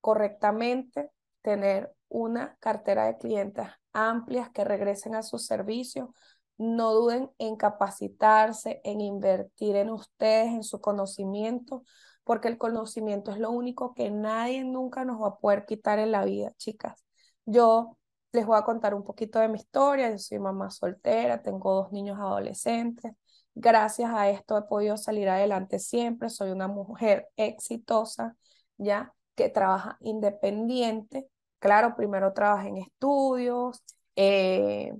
correctamente, tener una cartera de clientes amplias que regresen a sus servicios. No duden en capacitarse, en invertir en ustedes, en su conocimiento, porque el conocimiento es lo único que nadie nunca nos va a poder quitar en la vida, chicas. Yo les voy a contar un poquito de mi historia. Yo soy mamá soltera, tengo dos niños adolescentes gracias a esto he podido salir adelante siempre, soy una mujer exitosa, ¿ya? Que trabaja independiente. Claro, primero trabajé en estudios, eh,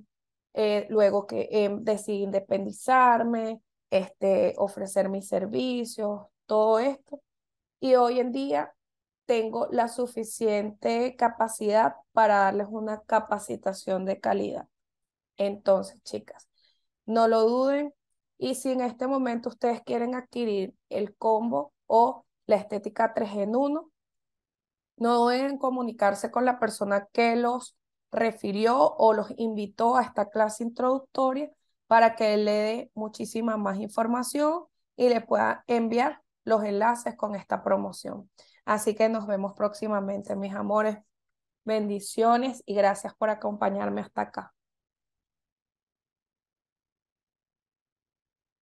eh, luego que eh, decidí independizarme, este, ofrecer mis servicios, todo esto. Y hoy en día tengo la suficiente capacidad para darles una capacitación de calidad. Entonces, chicas, no lo duden, y si en este momento ustedes quieren adquirir el combo o la estética 3 en 1, no deben comunicarse con la persona que los refirió o los invitó a esta clase introductoria para que le dé muchísima más información y le pueda enviar los enlaces con esta promoción. Así que nos vemos próximamente, mis amores. Bendiciones y gracias por acompañarme hasta acá.